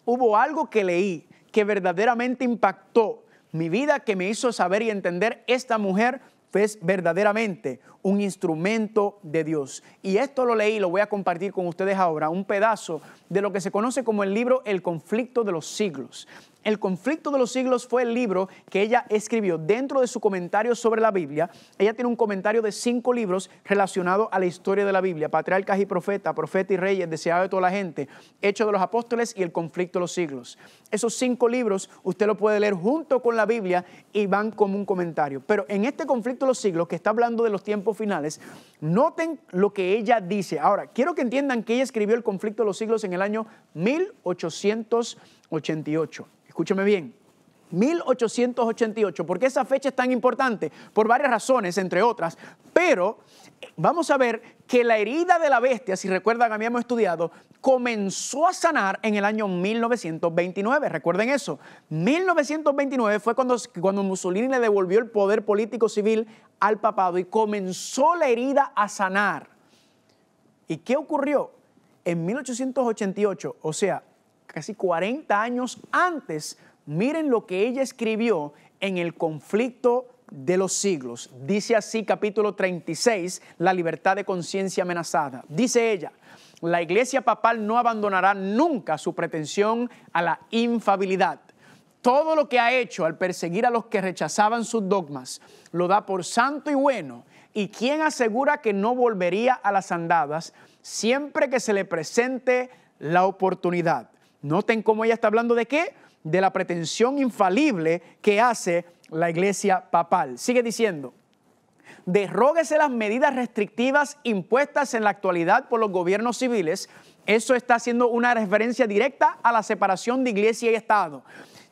hubo algo que leí que verdaderamente impactó mi vida, que me hizo saber y entender esta mujer es pues verdaderamente un instrumento de Dios. Y esto lo leí, lo voy a compartir con ustedes ahora, un pedazo de lo que se conoce como el libro El conflicto de los siglos. El conflicto de los siglos fue el libro que ella escribió dentro de su comentario sobre la Biblia. Ella tiene un comentario de cinco libros relacionado a la historia de la Biblia, Patriarcas y Profeta, Profeta y Reyes, Deseado de toda la gente, Hechos de los Apóstoles y El conflicto de los siglos. Esos cinco libros usted lo puede leer junto con la Biblia y van como un comentario. Pero en este conflicto de los siglos, que está hablando de los tiempos finales, noten lo que ella dice. Ahora, quiero que entiendan que ella escribió el conflicto de los siglos en el año 1888 escúcheme bien, 1888. ¿Por qué esa fecha es tan importante? Por varias razones, entre otras. Pero eh, vamos a ver que la herida de la bestia, si recuerdan, habíamos estudiado, comenzó a sanar en el año 1929. Recuerden eso. 1929 fue cuando, cuando Mussolini le devolvió el poder político civil al papado y comenzó la herida a sanar. ¿Y qué ocurrió? En 1888, o sea, casi 40 años antes, miren lo que ella escribió en el conflicto de los siglos. Dice así capítulo 36, la libertad de conciencia amenazada. Dice ella, la iglesia papal no abandonará nunca su pretensión a la infabilidad. Todo lo que ha hecho al perseguir a los que rechazaban sus dogmas lo da por santo y bueno. Y quién asegura que no volvería a las andadas siempre que se le presente la oportunidad. Noten cómo ella está hablando de qué? De la pretensión infalible que hace la iglesia papal. Sigue diciendo, derróguese las medidas restrictivas impuestas en la actualidad por los gobiernos civiles. Eso está haciendo una referencia directa a la separación de iglesia y Estado.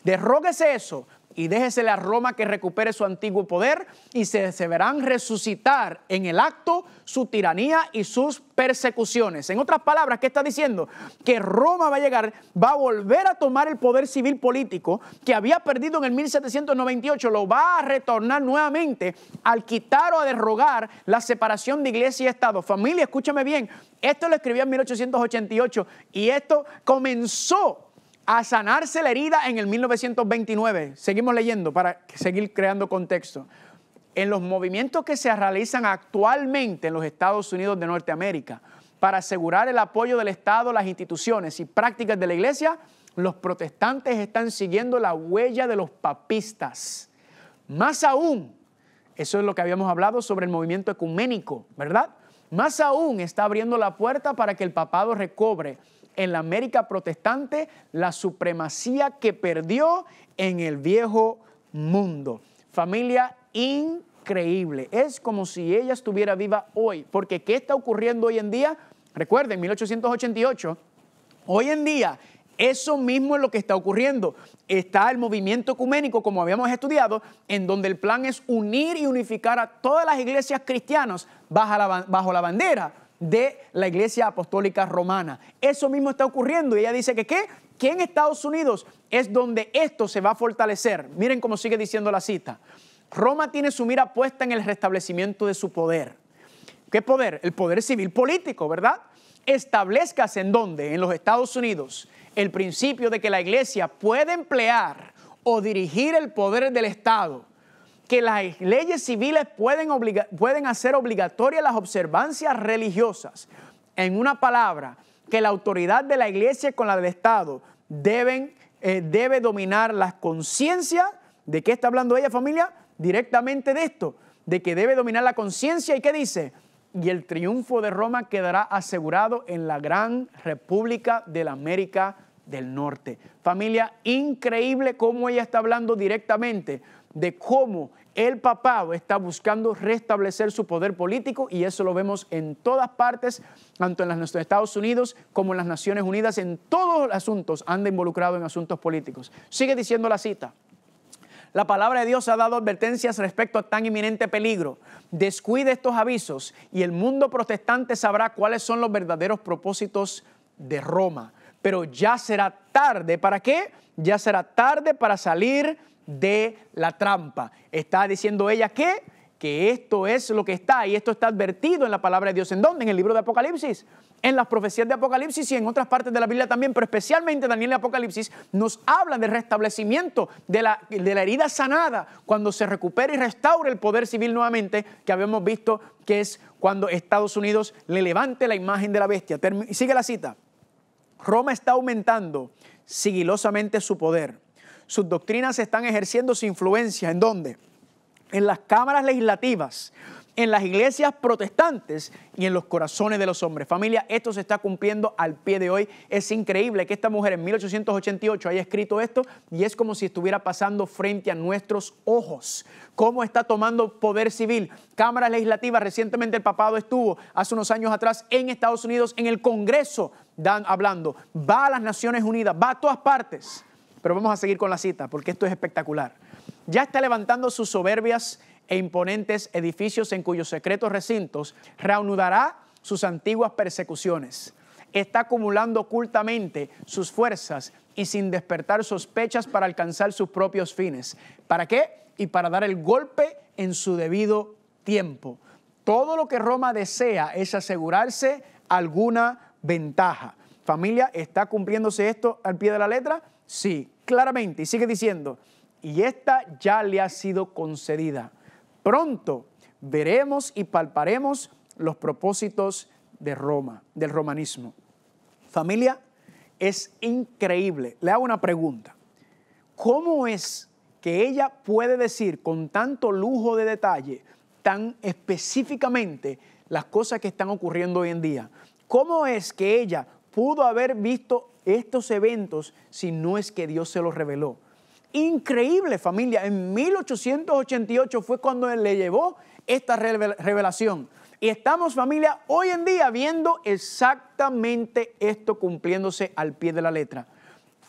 Derróguese eso, y déjesele a Roma que recupere su antiguo poder y se, verán resucitar en el acto su tiranía y sus persecuciones. En otras palabras, ¿qué está diciendo? Que Roma va a llegar, va a volver a tomar el poder civil político que había perdido en el 1798, lo va a retornar nuevamente al quitar o a derrogar la separación de iglesia y Estado. Familia, escúchame bien, esto lo escribió en 1888 y esto comenzó a sanarse la herida en el 1929. Seguimos leyendo para seguir creando contexto. En los movimientos que se realizan actualmente en los Estados Unidos de Norteamérica para asegurar el apoyo del Estado, las instituciones y prácticas de la Iglesia, los protestantes están siguiendo la huella de los papistas. Más aún, eso es lo que habíamos hablado sobre el movimiento ecuménico, ¿verdad? Más aún está abriendo la puerta para que el papado recobre en la América protestante la supremacía que perdió en el viejo mundo. Familia increíble. Es como si ella estuviera viva hoy, porque ¿qué está ocurriendo hoy en día? Recuerden, 1888, hoy en día eso mismo es lo que está ocurriendo. Está el movimiento ecuménico, como habíamos estudiado, en donde el plan es unir y unificar a todas las iglesias cristianas bajo la bandera de la Iglesia Apostólica Romana. Eso mismo está ocurriendo y ella dice que qué, que en Estados Unidos es donde esto se va a fortalecer. Miren cómo sigue diciendo la cita. Roma tiene su mira puesta en el restablecimiento de su poder. ¿Qué poder? El poder civil político, ¿verdad? establezcas en donde, en los Estados Unidos, el principio de que la iglesia puede emplear o dirigir el poder del Estado que las leyes civiles pueden, pueden hacer obligatorias las observancias religiosas. En una palabra, que la autoridad de la iglesia con la del Estado deben, eh, debe dominar la conciencias. ¿De qué está hablando ella, familia? Directamente de esto, de que debe dominar la conciencia. ¿Y qué dice? Y el triunfo de Roma quedará asegurado en la gran República de la América del Norte. Familia, increíble cómo ella está hablando directamente de cómo el papado está buscando restablecer su poder político y eso lo vemos en todas partes, tanto en los Estados Unidos como en las Naciones Unidas, en todos los asuntos anda involucrado en asuntos políticos. Sigue diciendo la cita. La palabra de Dios ha dado advertencias respecto a tan inminente peligro. Descuide estos avisos y el mundo protestante sabrá cuáles son los verdaderos propósitos de Roma. Pero ya será tarde. ¿Para qué? Ya será tarde para salir de la trampa. Está diciendo ella que, que esto es lo que está y esto está advertido en la palabra de Dios. ¿En dónde? En el libro de Apocalipsis, en las profecías de Apocalipsis y en otras partes de la Biblia también, pero especialmente Daniel el Apocalipsis nos habla del restablecimiento de la, herida sanada cuando se recupera y restaure el poder civil nuevamente que habíamos visto que es cuando Estados Unidos le levante la imagen de la bestia. sigue la cita. Roma está aumentando sigilosamente su poder sus doctrinas están ejerciendo su influencia. ¿En dónde? En las cámaras legislativas, en las iglesias protestantes y en los corazones de los hombres. Familia, esto se está cumpliendo al pie de hoy. Es increíble que esta mujer en 1888 haya escrito esto y es como si estuviera pasando frente a nuestros ojos. Cómo está tomando poder civil. Cámaras legislativas, recientemente el papado estuvo hace unos años atrás en Estados Unidos, en el Congreso, hablando. Va a las Naciones Unidas, va a todas partes pero vamos a seguir con la cita porque esto es espectacular. Ya está levantando sus soberbias e imponentes edificios en cuyos secretos recintos reanudará sus antiguas persecuciones. Está acumulando ocultamente sus fuerzas y sin despertar sospechas para alcanzar sus propios fines. ¿Para qué? Y para dar el golpe en su debido tiempo. Todo lo que Roma desea es asegurarse alguna ventaja. Familia, ¿está cumpliéndose esto al pie de la letra? Sí claramente y sigue diciendo, y esta ya le ha sido concedida. Pronto veremos y palparemos los propósitos de Roma, del romanismo. Familia, es increíble. Le hago una pregunta. ¿Cómo es que ella puede decir con tanto lujo de detalle, tan específicamente, las cosas que están ocurriendo hoy en día? ¿Cómo es que ella pudo haber visto estos eventos si no es que Dios se los reveló. Increíble familia, en 1888 fue cuando él le llevó esta revelación. Y estamos familia hoy en día viendo exactamente esto cumpliéndose al pie de la letra.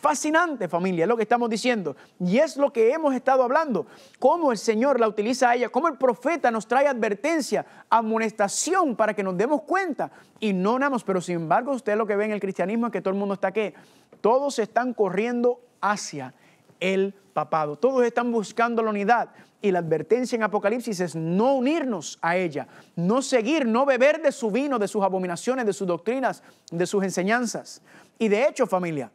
Fascinante familia, es lo que estamos diciendo. Y es lo que hemos estado hablando. Cómo el Señor la utiliza a ella, cómo el profeta nos trae advertencia, amonestación para que nos demos cuenta y no namos. Pero sin embargo, usted lo que ve en el cristianismo es que todo el mundo está que todos están corriendo hacia el papado. Todos están buscando la unidad. Y la advertencia en Apocalipsis es no unirnos a ella, no seguir, no beber de su vino, de sus abominaciones, de sus doctrinas, de sus enseñanzas. Y de hecho, familia,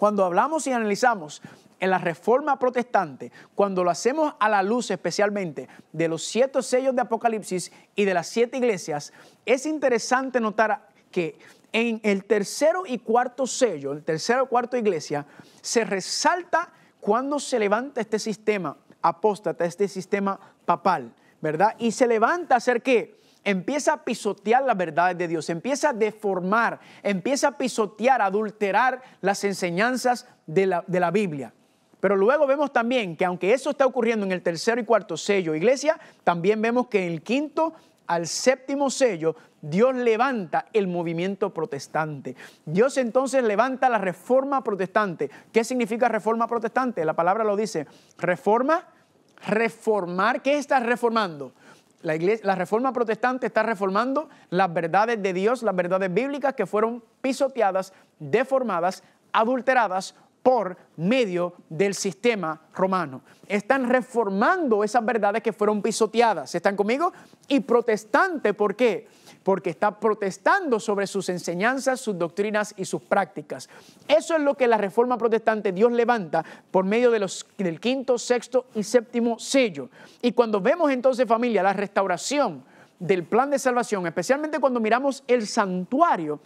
cuando hablamos y analizamos en la reforma protestante, cuando lo hacemos a la luz especialmente de los siete sellos de Apocalipsis y de las siete iglesias, es interesante notar que en el tercero y cuarto sello, el tercero y cuarto iglesia, se resalta cuando se levanta este sistema apóstata, este sistema papal, ¿verdad? Y se levanta a hacer qué? empieza a pisotear las verdades de Dios, empieza a deformar, empieza a pisotear, adulterar las enseñanzas de la, de la Biblia. Pero luego vemos también que aunque eso está ocurriendo en el tercero y cuarto sello, iglesia, también vemos que en el quinto al séptimo sello, Dios levanta el movimiento protestante. Dios entonces levanta la reforma protestante. ¿Qué significa reforma protestante? La palabra lo dice. Reforma, reformar. ¿Qué estás reformando? La, iglesia, la reforma protestante está reformando las verdades de Dios, las verdades bíblicas que fueron pisoteadas, deformadas, adulteradas por medio del sistema romano. Están reformando esas verdades que fueron pisoteadas. ¿Están conmigo? Y protestante, ¿por qué? porque está protestando sobre sus enseñanzas, sus doctrinas y sus prácticas. Eso es lo que la reforma protestante Dios levanta por medio de los, del quinto, sexto y séptimo sello. Y cuando vemos entonces familia la restauración del plan de salvación, especialmente cuando miramos el santuario,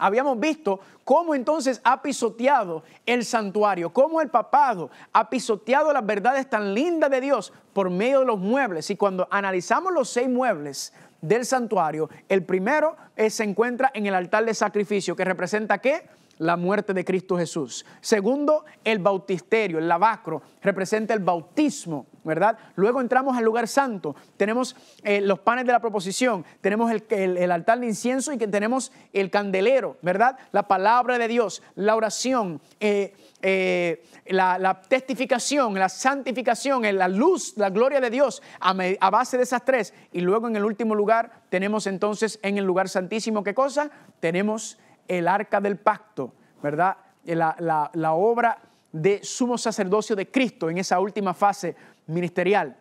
habíamos visto cómo entonces ha pisoteado el santuario, cómo el papado ha pisoteado las verdades tan lindas de Dios por medio de los muebles. Y cuando analizamos los seis muebles, del santuario. El primero eh, se encuentra en el altar de sacrificio, que representa qué? la muerte de Cristo Jesús. Segundo, el bautisterio, el lavacro, representa el bautismo, ¿verdad? Luego entramos al lugar santo, tenemos eh, los panes de la proposición, tenemos el, altar de incienso y que tenemos el candelero, ¿verdad? La palabra de Dios, la oración, eh, eh, la, testificación, la santificación, la luz, la gloria de Dios a, a base de esas tres. Y luego en el último lugar tenemos entonces en el lugar santísimo, ¿qué cosa? Tenemos el arca del pacto, ¿verdad? La, obra de sumo sacerdocio de Cristo en esa última fase ministerial.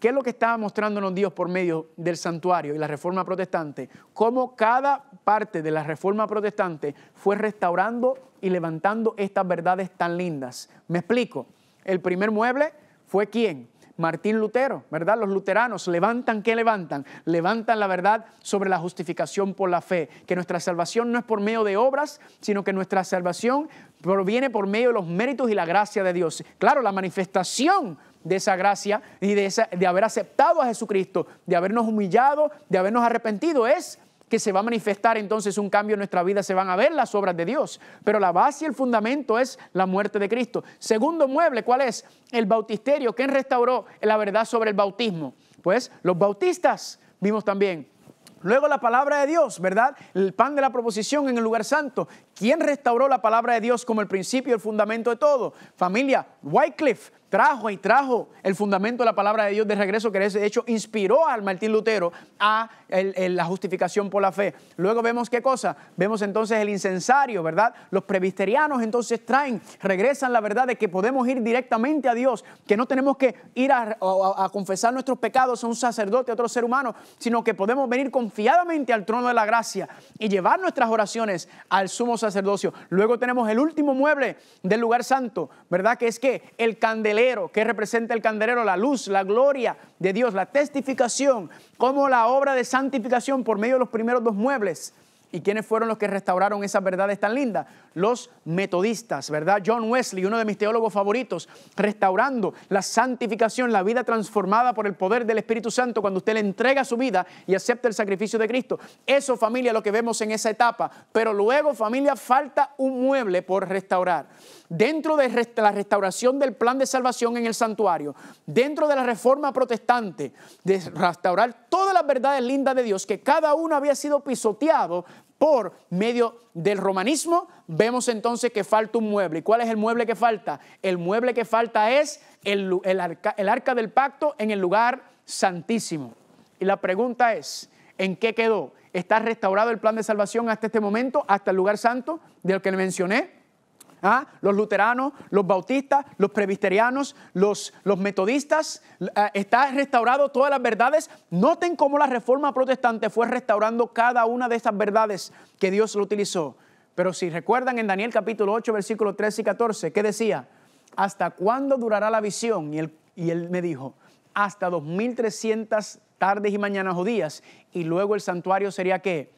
¿Qué es lo que estaba mostrándonos Dios por medio del santuario y la reforma protestante? Cómo cada parte de la reforma protestante fue restaurando y levantando estas verdades tan lindas. Me explico. El primer mueble fue quién? Martín Lutero, ¿verdad? Los luteranos levantan, ¿qué levantan? Levantan la verdad sobre la justificación por la fe, que nuestra salvación no es por medio de obras, sino que nuestra salvación proviene por medio de los méritos y la gracia de Dios. Claro, la manifestación de esa gracia y de, de haber aceptado a Jesucristo, de habernos humillado, de habernos arrepentido, es que se va a manifestar entonces un cambio en nuestra vida, se van a ver las obras de Dios. Pero la base y el fundamento es la muerte de Cristo. Segundo mueble, ¿cuál es? El bautisterio. ¿Quién restauró la verdad sobre el bautismo? Pues los bautistas, vimos también. Luego la palabra de Dios, ¿verdad? El pan de la proposición en el lugar santo. ¿Quién restauró la palabra de Dios como el principio y el fundamento de todo? Familia, Wycliffe trajo y trajo el fundamento de la palabra de Dios de regreso, que de hecho inspiró al Martín Lutero a la justificación por la fe. Luego vemos qué cosa, vemos entonces el incensario, ¿verdad? Los presbiterianos entonces traen, regresan la verdad de que podemos ir directamente a Dios, que no tenemos que ir a, confesar nuestros pecados a un sacerdote, a otro ser humano, sino que podemos venir confiadamente al trono de la gracia y llevar nuestras oraciones al sumo sacerdocio. Luego tenemos el último mueble del lugar santo, ¿verdad? Que es que el candelero que ¿Qué representa el candelero? La luz, la gloria de Dios, la testificación, como la obra de santificación por medio de los primeros dos muebles ¿Y quiénes fueron los que restauraron esas verdades tan lindas? Los metodistas, ¿verdad? John Wesley, uno de mis teólogos favoritos, restaurando la santificación, la vida transformada por el poder del Espíritu Santo cuando usted le entrega su vida y acepta el sacrificio de Cristo. Eso, familia, lo que vemos en esa etapa. Pero luego, familia, falta un mueble por restaurar. Dentro de la restauración del plan de salvación en el santuario, dentro de la reforma protestante, de restaurar de las verdades lindas de Dios, que cada uno había sido pisoteado por medio del romanismo, vemos entonces que falta un mueble. ¿Y cuál es el mueble que falta? El mueble que falta es el, el arca del pacto en el lugar santísimo. Y la pregunta es, ¿en qué quedó? ¿Está restaurado el plan de salvación hasta este momento, hasta el lugar santo del que le mencioné? ¿Ah? los luteranos, los bautistas, los presbiterianos, los, los metodistas. Eh, está restaurado todas las verdades. Noten cómo la reforma protestante fue restaurando cada una de estas verdades que Dios lo utilizó. Pero si recuerdan en Daniel capítulo 8, versículos 13 y 14, ¿qué decía? ¿Hasta cuándo durará la visión? Y él, y él me dijo, hasta 2300 tardes y mañanas o días, y luego el santuario sería qué?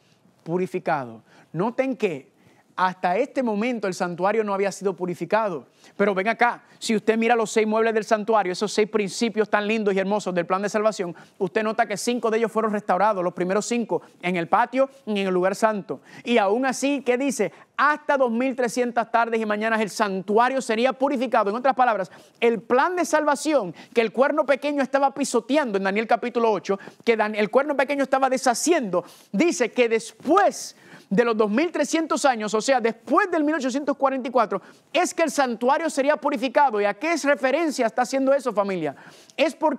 Purificado. Noten que hasta este momento el santuario no había sido purificado. Pero ven acá, si usted mira los seis muebles del santuario, esos seis principios tan lindos y hermosos del plan de salvación, usted nota que cinco de ellos fueron restaurados, los primeros cinco, en el patio y en el lugar santo. Y aún así, ¿qué dice? Hasta 2300 tardes y mañanas el santuario sería purificado. En otras palabras, el plan de salvación que el cuerno pequeño estaba pisoteando en Daniel capítulo 8, que el cuerno pequeño estaba deshaciendo, dice que después de los 2300 años, o sea, después del 1844, es que el santuario sería purificado. ¿Y a qué es referencia está haciendo eso, familia? ¿Es por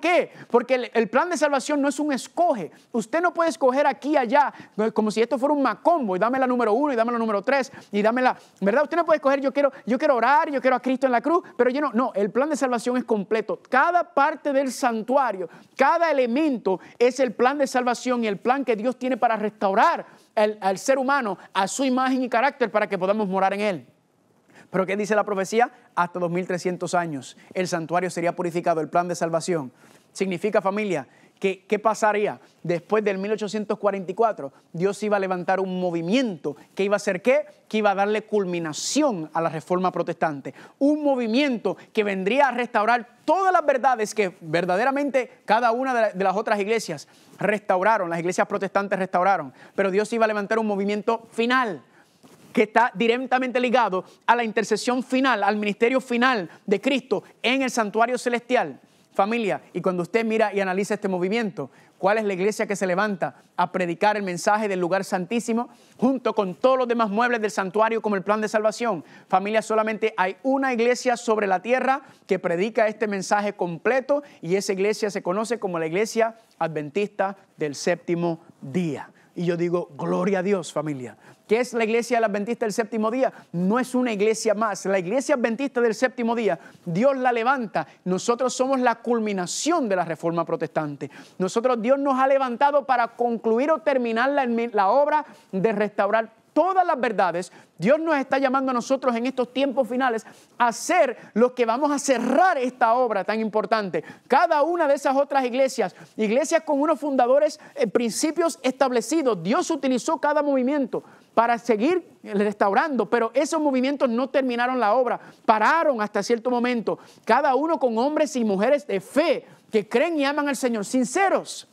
Porque el, plan de salvación no es un escoge. Usted no puede escoger aquí y allá, como si esto fuera un macombo, y dame la número uno, y dame la número tres, y dame la... ¿Verdad? Usted no puede escoger, yo quiero, yo quiero orar, yo quiero a Cristo en la cruz, pero yo no. No, el plan de salvación es completo. Cada parte del santuario, cada elemento es el plan de salvación y el plan que Dios tiene para restaurar al, ser humano a su imagen y carácter para que podamos morar en él. Pero ¿qué dice la profecía? Hasta 2300 años el santuario sería purificado, el plan de salvación. Significa familia ¿Qué, pasaría? Después del 1844, Dios iba a levantar un movimiento que iba a hacer qué? Que iba a darle culminación a la reforma protestante. Un movimiento que vendría a restaurar todas las verdades que verdaderamente cada una de las otras iglesias restauraron, las iglesias protestantes restauraron. Pero Dios iba a levantar un movimiento final que está directamente ligado a la intercesión final, al ministerio final de Cristo en el santuario celestial. Familia, y cuando usted mira y analiza este movimiento, ¿cuál es la iglesia que se levanta a predicar el mensaje del lugar santísimo junto con todos los demás muebles del santuario como el plan de salvación? Familia, solamente hay una iglesia sobre la tierra que predica este mensaje completo y esa iglesia se conoce como la iglesia adventista del séptimo día. Y yo digo, gloria a Dios familia, ¿Qué es la iglesia del adventista del séptimo día? No es una iglesia más. La iglesia adventista del séptimo día, Dios la levanta. Nosotros somos la culminación de la reforma protestante. Nosotros, Dios nos ha levantado para concluir o terminar la, obra de restaurar todas las verdades, Dios nos está llamando a nosotros en estos tiempos finales a ser los que vamos a cerrar esta obra tan importante. Cada una de esas otras iglesias, iglesias con unos fundadores, eh, principios establecidos, Dios utilizó cada movimiento para seguir restaurando, pero esos movimientos no terminaron la obra, pararon hasta cierto momento, cada uno con hombres y mujeres de fe que creen y aman al Señor, sinceros.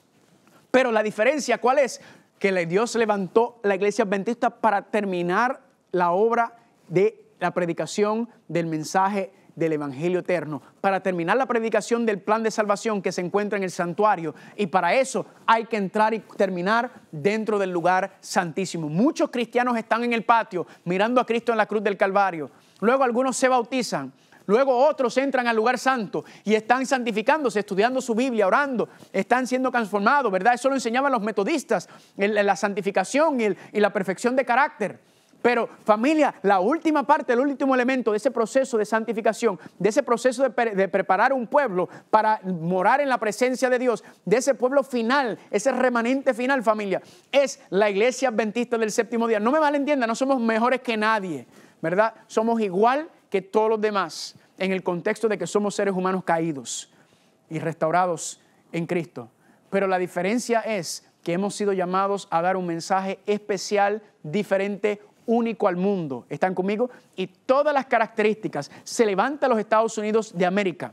Pero la diferencia, ¿cuál es? Que Dios levantó la iglesia adventista para terminar la obra de la predicación del mensaje del Evangelio eterno, para terminar la predicación del plan de salvación que se encuentra en el santuario. Y para eso hay que entrar y terminar dentro del lugar santísimo. Muchos cristianos están en el patio mirando a Cristo en la cruz del Calvario. Luego algunos se bautizan. Luego otros entran al lugar santo y están santificándose, estudiando su Biblia, orando, están siendo transformados, ¿verdad? Eso lo enseñaban los metodistas, en la santificación y la perfección de carácter. Pero familia, la última parte, el último elemento de ese proceso de santificación, de ese proceso de, preparar un pueblo para morar en la presencia de Dios, de ese pueblo final, ese remanente final, familia, es la iglesia adventista del séptimo día. No me malentienda, no somos mejores que nadie, ¿verdad? Somos igual que todos los demás en el contexto de que somos seres humanos caídos y restaurados en Cristo. Pero la diferencia es que hemos sido llamados a dar un mensaje especial, diferente, único al mundo. ¿Están conmigo? Y todas las características se levanta a los Estados Unidos de América.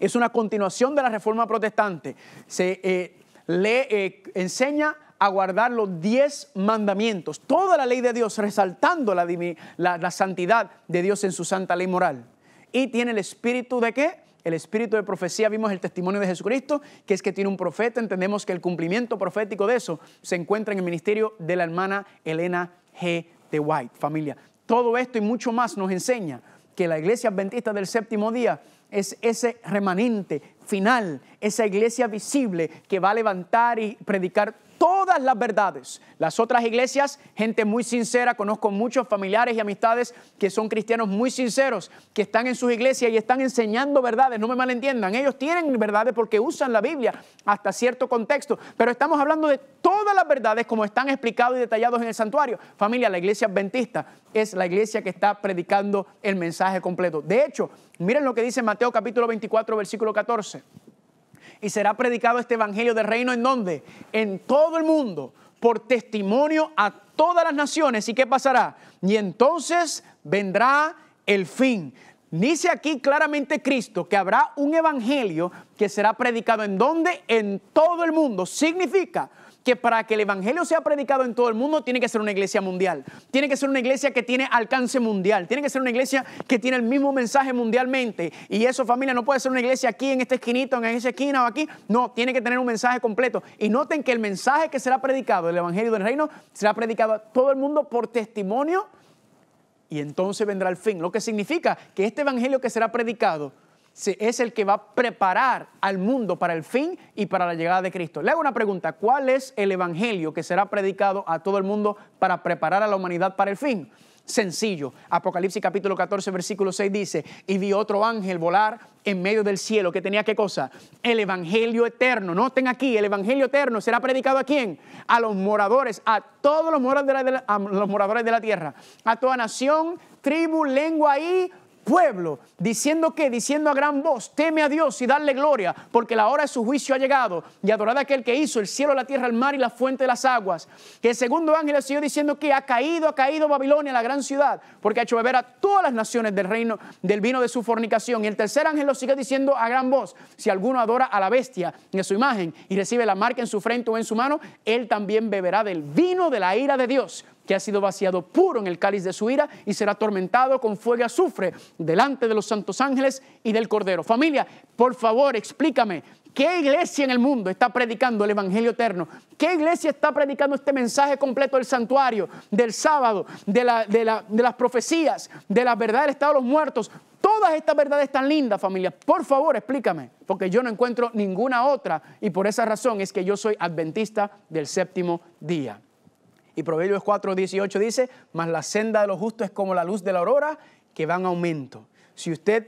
Es una continuación de la reforma protestante. Se eh, le eh, enseña a guardar los diez mandamientos, toda la ley de Dios, resaltando la, santidad de Dios en su santa ley moral. Y tiene el espíritu de qué? El espíritu de profecía, vimos el testimonio de Jesucristo, que es que tiene un profeta, entendemos que el cumplimiento profético de eso se encuentra en el ministerio de la hermana Elena G de White, familia. Todo esto y mucho más nos enseña que la iglesia adventista del séptimo día es ese remanente final, esa iglesia visible que va a levantar y predicar todas las verdades. Las otras iglesias, gente muy sincera, conozco muchos familiares y amistades que son cristianos muy sinceros, que están en sus iglesias y están enseñando verdades, no me malentiendan, ellos tienen verdades porque usan la Biblia hasta cierto contexto, pero estamos hablando de todas las verdades como están explicados y detallados en el santuario. Familia, la iglesia adventista es la iglesia que está predicando el mensaje completo. De hecho, miren lo que dice Mateo capítulo 24, versículo 14 y será predicado este Evangelio del Reino en donde? En todo el mundo, por testimonio a todas las naciones. ¿Y qué pasará? Y entonces vendrá el fin. Dice aquí claramente Cristo que habrá un evangelio que será predicado en donde? En todo el mundo. Significa, que para que el Evangelio sea predicado en todo el mundo, tiene que ser una iglesia mundial. Tiene que ser una iglesia que tiene alcance mundial. Tiene que ser una iglesia que tiene el mismo mensaje mundialmente. Y eso, familia, no puede ser una iglesia aquí, en esta esquinita, en esa esquina o aquí. No, tiene que tener un mensaje completo. Y noten que el mensaje que será predicado, el Evangelio del Reino, será predicado a todo el mundo por testimonio. Y entonces vendrá el fin. Lo que significa que este Evangelio que será predicado, es el que va a preparar al mundo para el fin y para la llegada de Cristo. Le hago una pregunta, ¿cuál es el evangelio que será predicado a todo el mundo para preparar a la humanidad para el fin? Sencillo. Apocalipsis capítulo 14, versículo 6 dice, y vi otro ángel volar en medio del cielo, que tenía qué cosa? El Evangelio eterno. No Noten aquí, el Evangelio eterno será predicado a quién? A los moradores, a todos los moradores de la, los moradores de la tierra, a toda nación, tribu, lengua y pueblo, diciendo que, diciendo a gran voz, teme a Dios y darle gloria, porque la hora de su juicio ha llegado, y adorad a aquel que hizo el cielo, la tierra, el mar y la fuente de las aguas. Que el segundo ángel siguió diciendo que ha caído, ha caído Babilonia, la gran ciudad, porque ha hecho beber a todas las naciones del reino del vino de su fornicación. Y el tercer ángel lo sigue diciendo a gran voz, si alguno adora a la bestia en su imagen y recibe la marca en su frente o en su mano, él también beberá del vino de la ira de Dios que ha sido vaciado puro en el cáliz de su ira y será atormentado con fuego y azufre delante de los santos ángeles y del Cordero. Familia, por favor, explícame, ¿Qué iglesia en el mundo está predicando el Evangelio eterno? ¿Qué iglesia está predicando este mensaje completo del santuario, del sábado, de, de, las profecías, de la verdad del estado de los muertos? Todas estas verdades tan lindas, familia. Por favor, explícame, porque yo no encuentro ninguna otra y por esa razón es que yo soy adventista del séptimo día. Y Proverbios 4, 18 dice, mas la senda de los justos es como la luz de la aurora que va en aumento. Si usted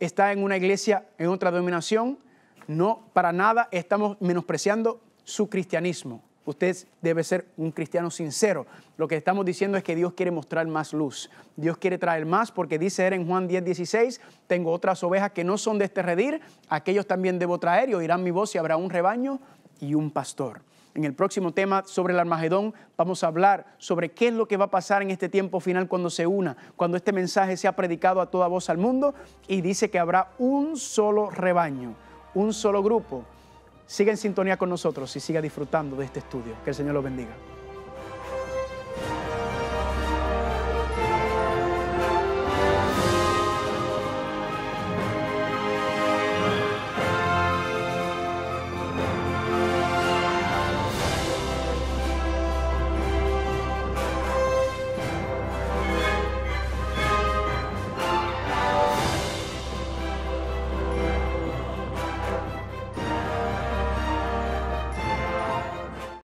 está en una iglesia, en otra dominación, no para nada estamos menospreciando su cristianismo. Usted debe ser un cristiano sincero. Lo que estamos diciendo es que Dios quiere mostrar más luz. Dios quiere traer más porque dice él en Juan 10, 16, tengo otras ovejas que no son de este redir, aquellos también debo traer y oirán mi voz y habrá un rebaño y un pastor. En el próximo tema sobre el Armagedón vamos a hablar sobre qué es lo que va a pasar en este tiempo final cuando se una, cuando este mensaje sea predicado a toda voz al mundo y dice que habrá un solo rebaño, un solo grupo. Siga en sintonía con nosotros y siga disfrutando de este estudio. Que el Señor los bendiga.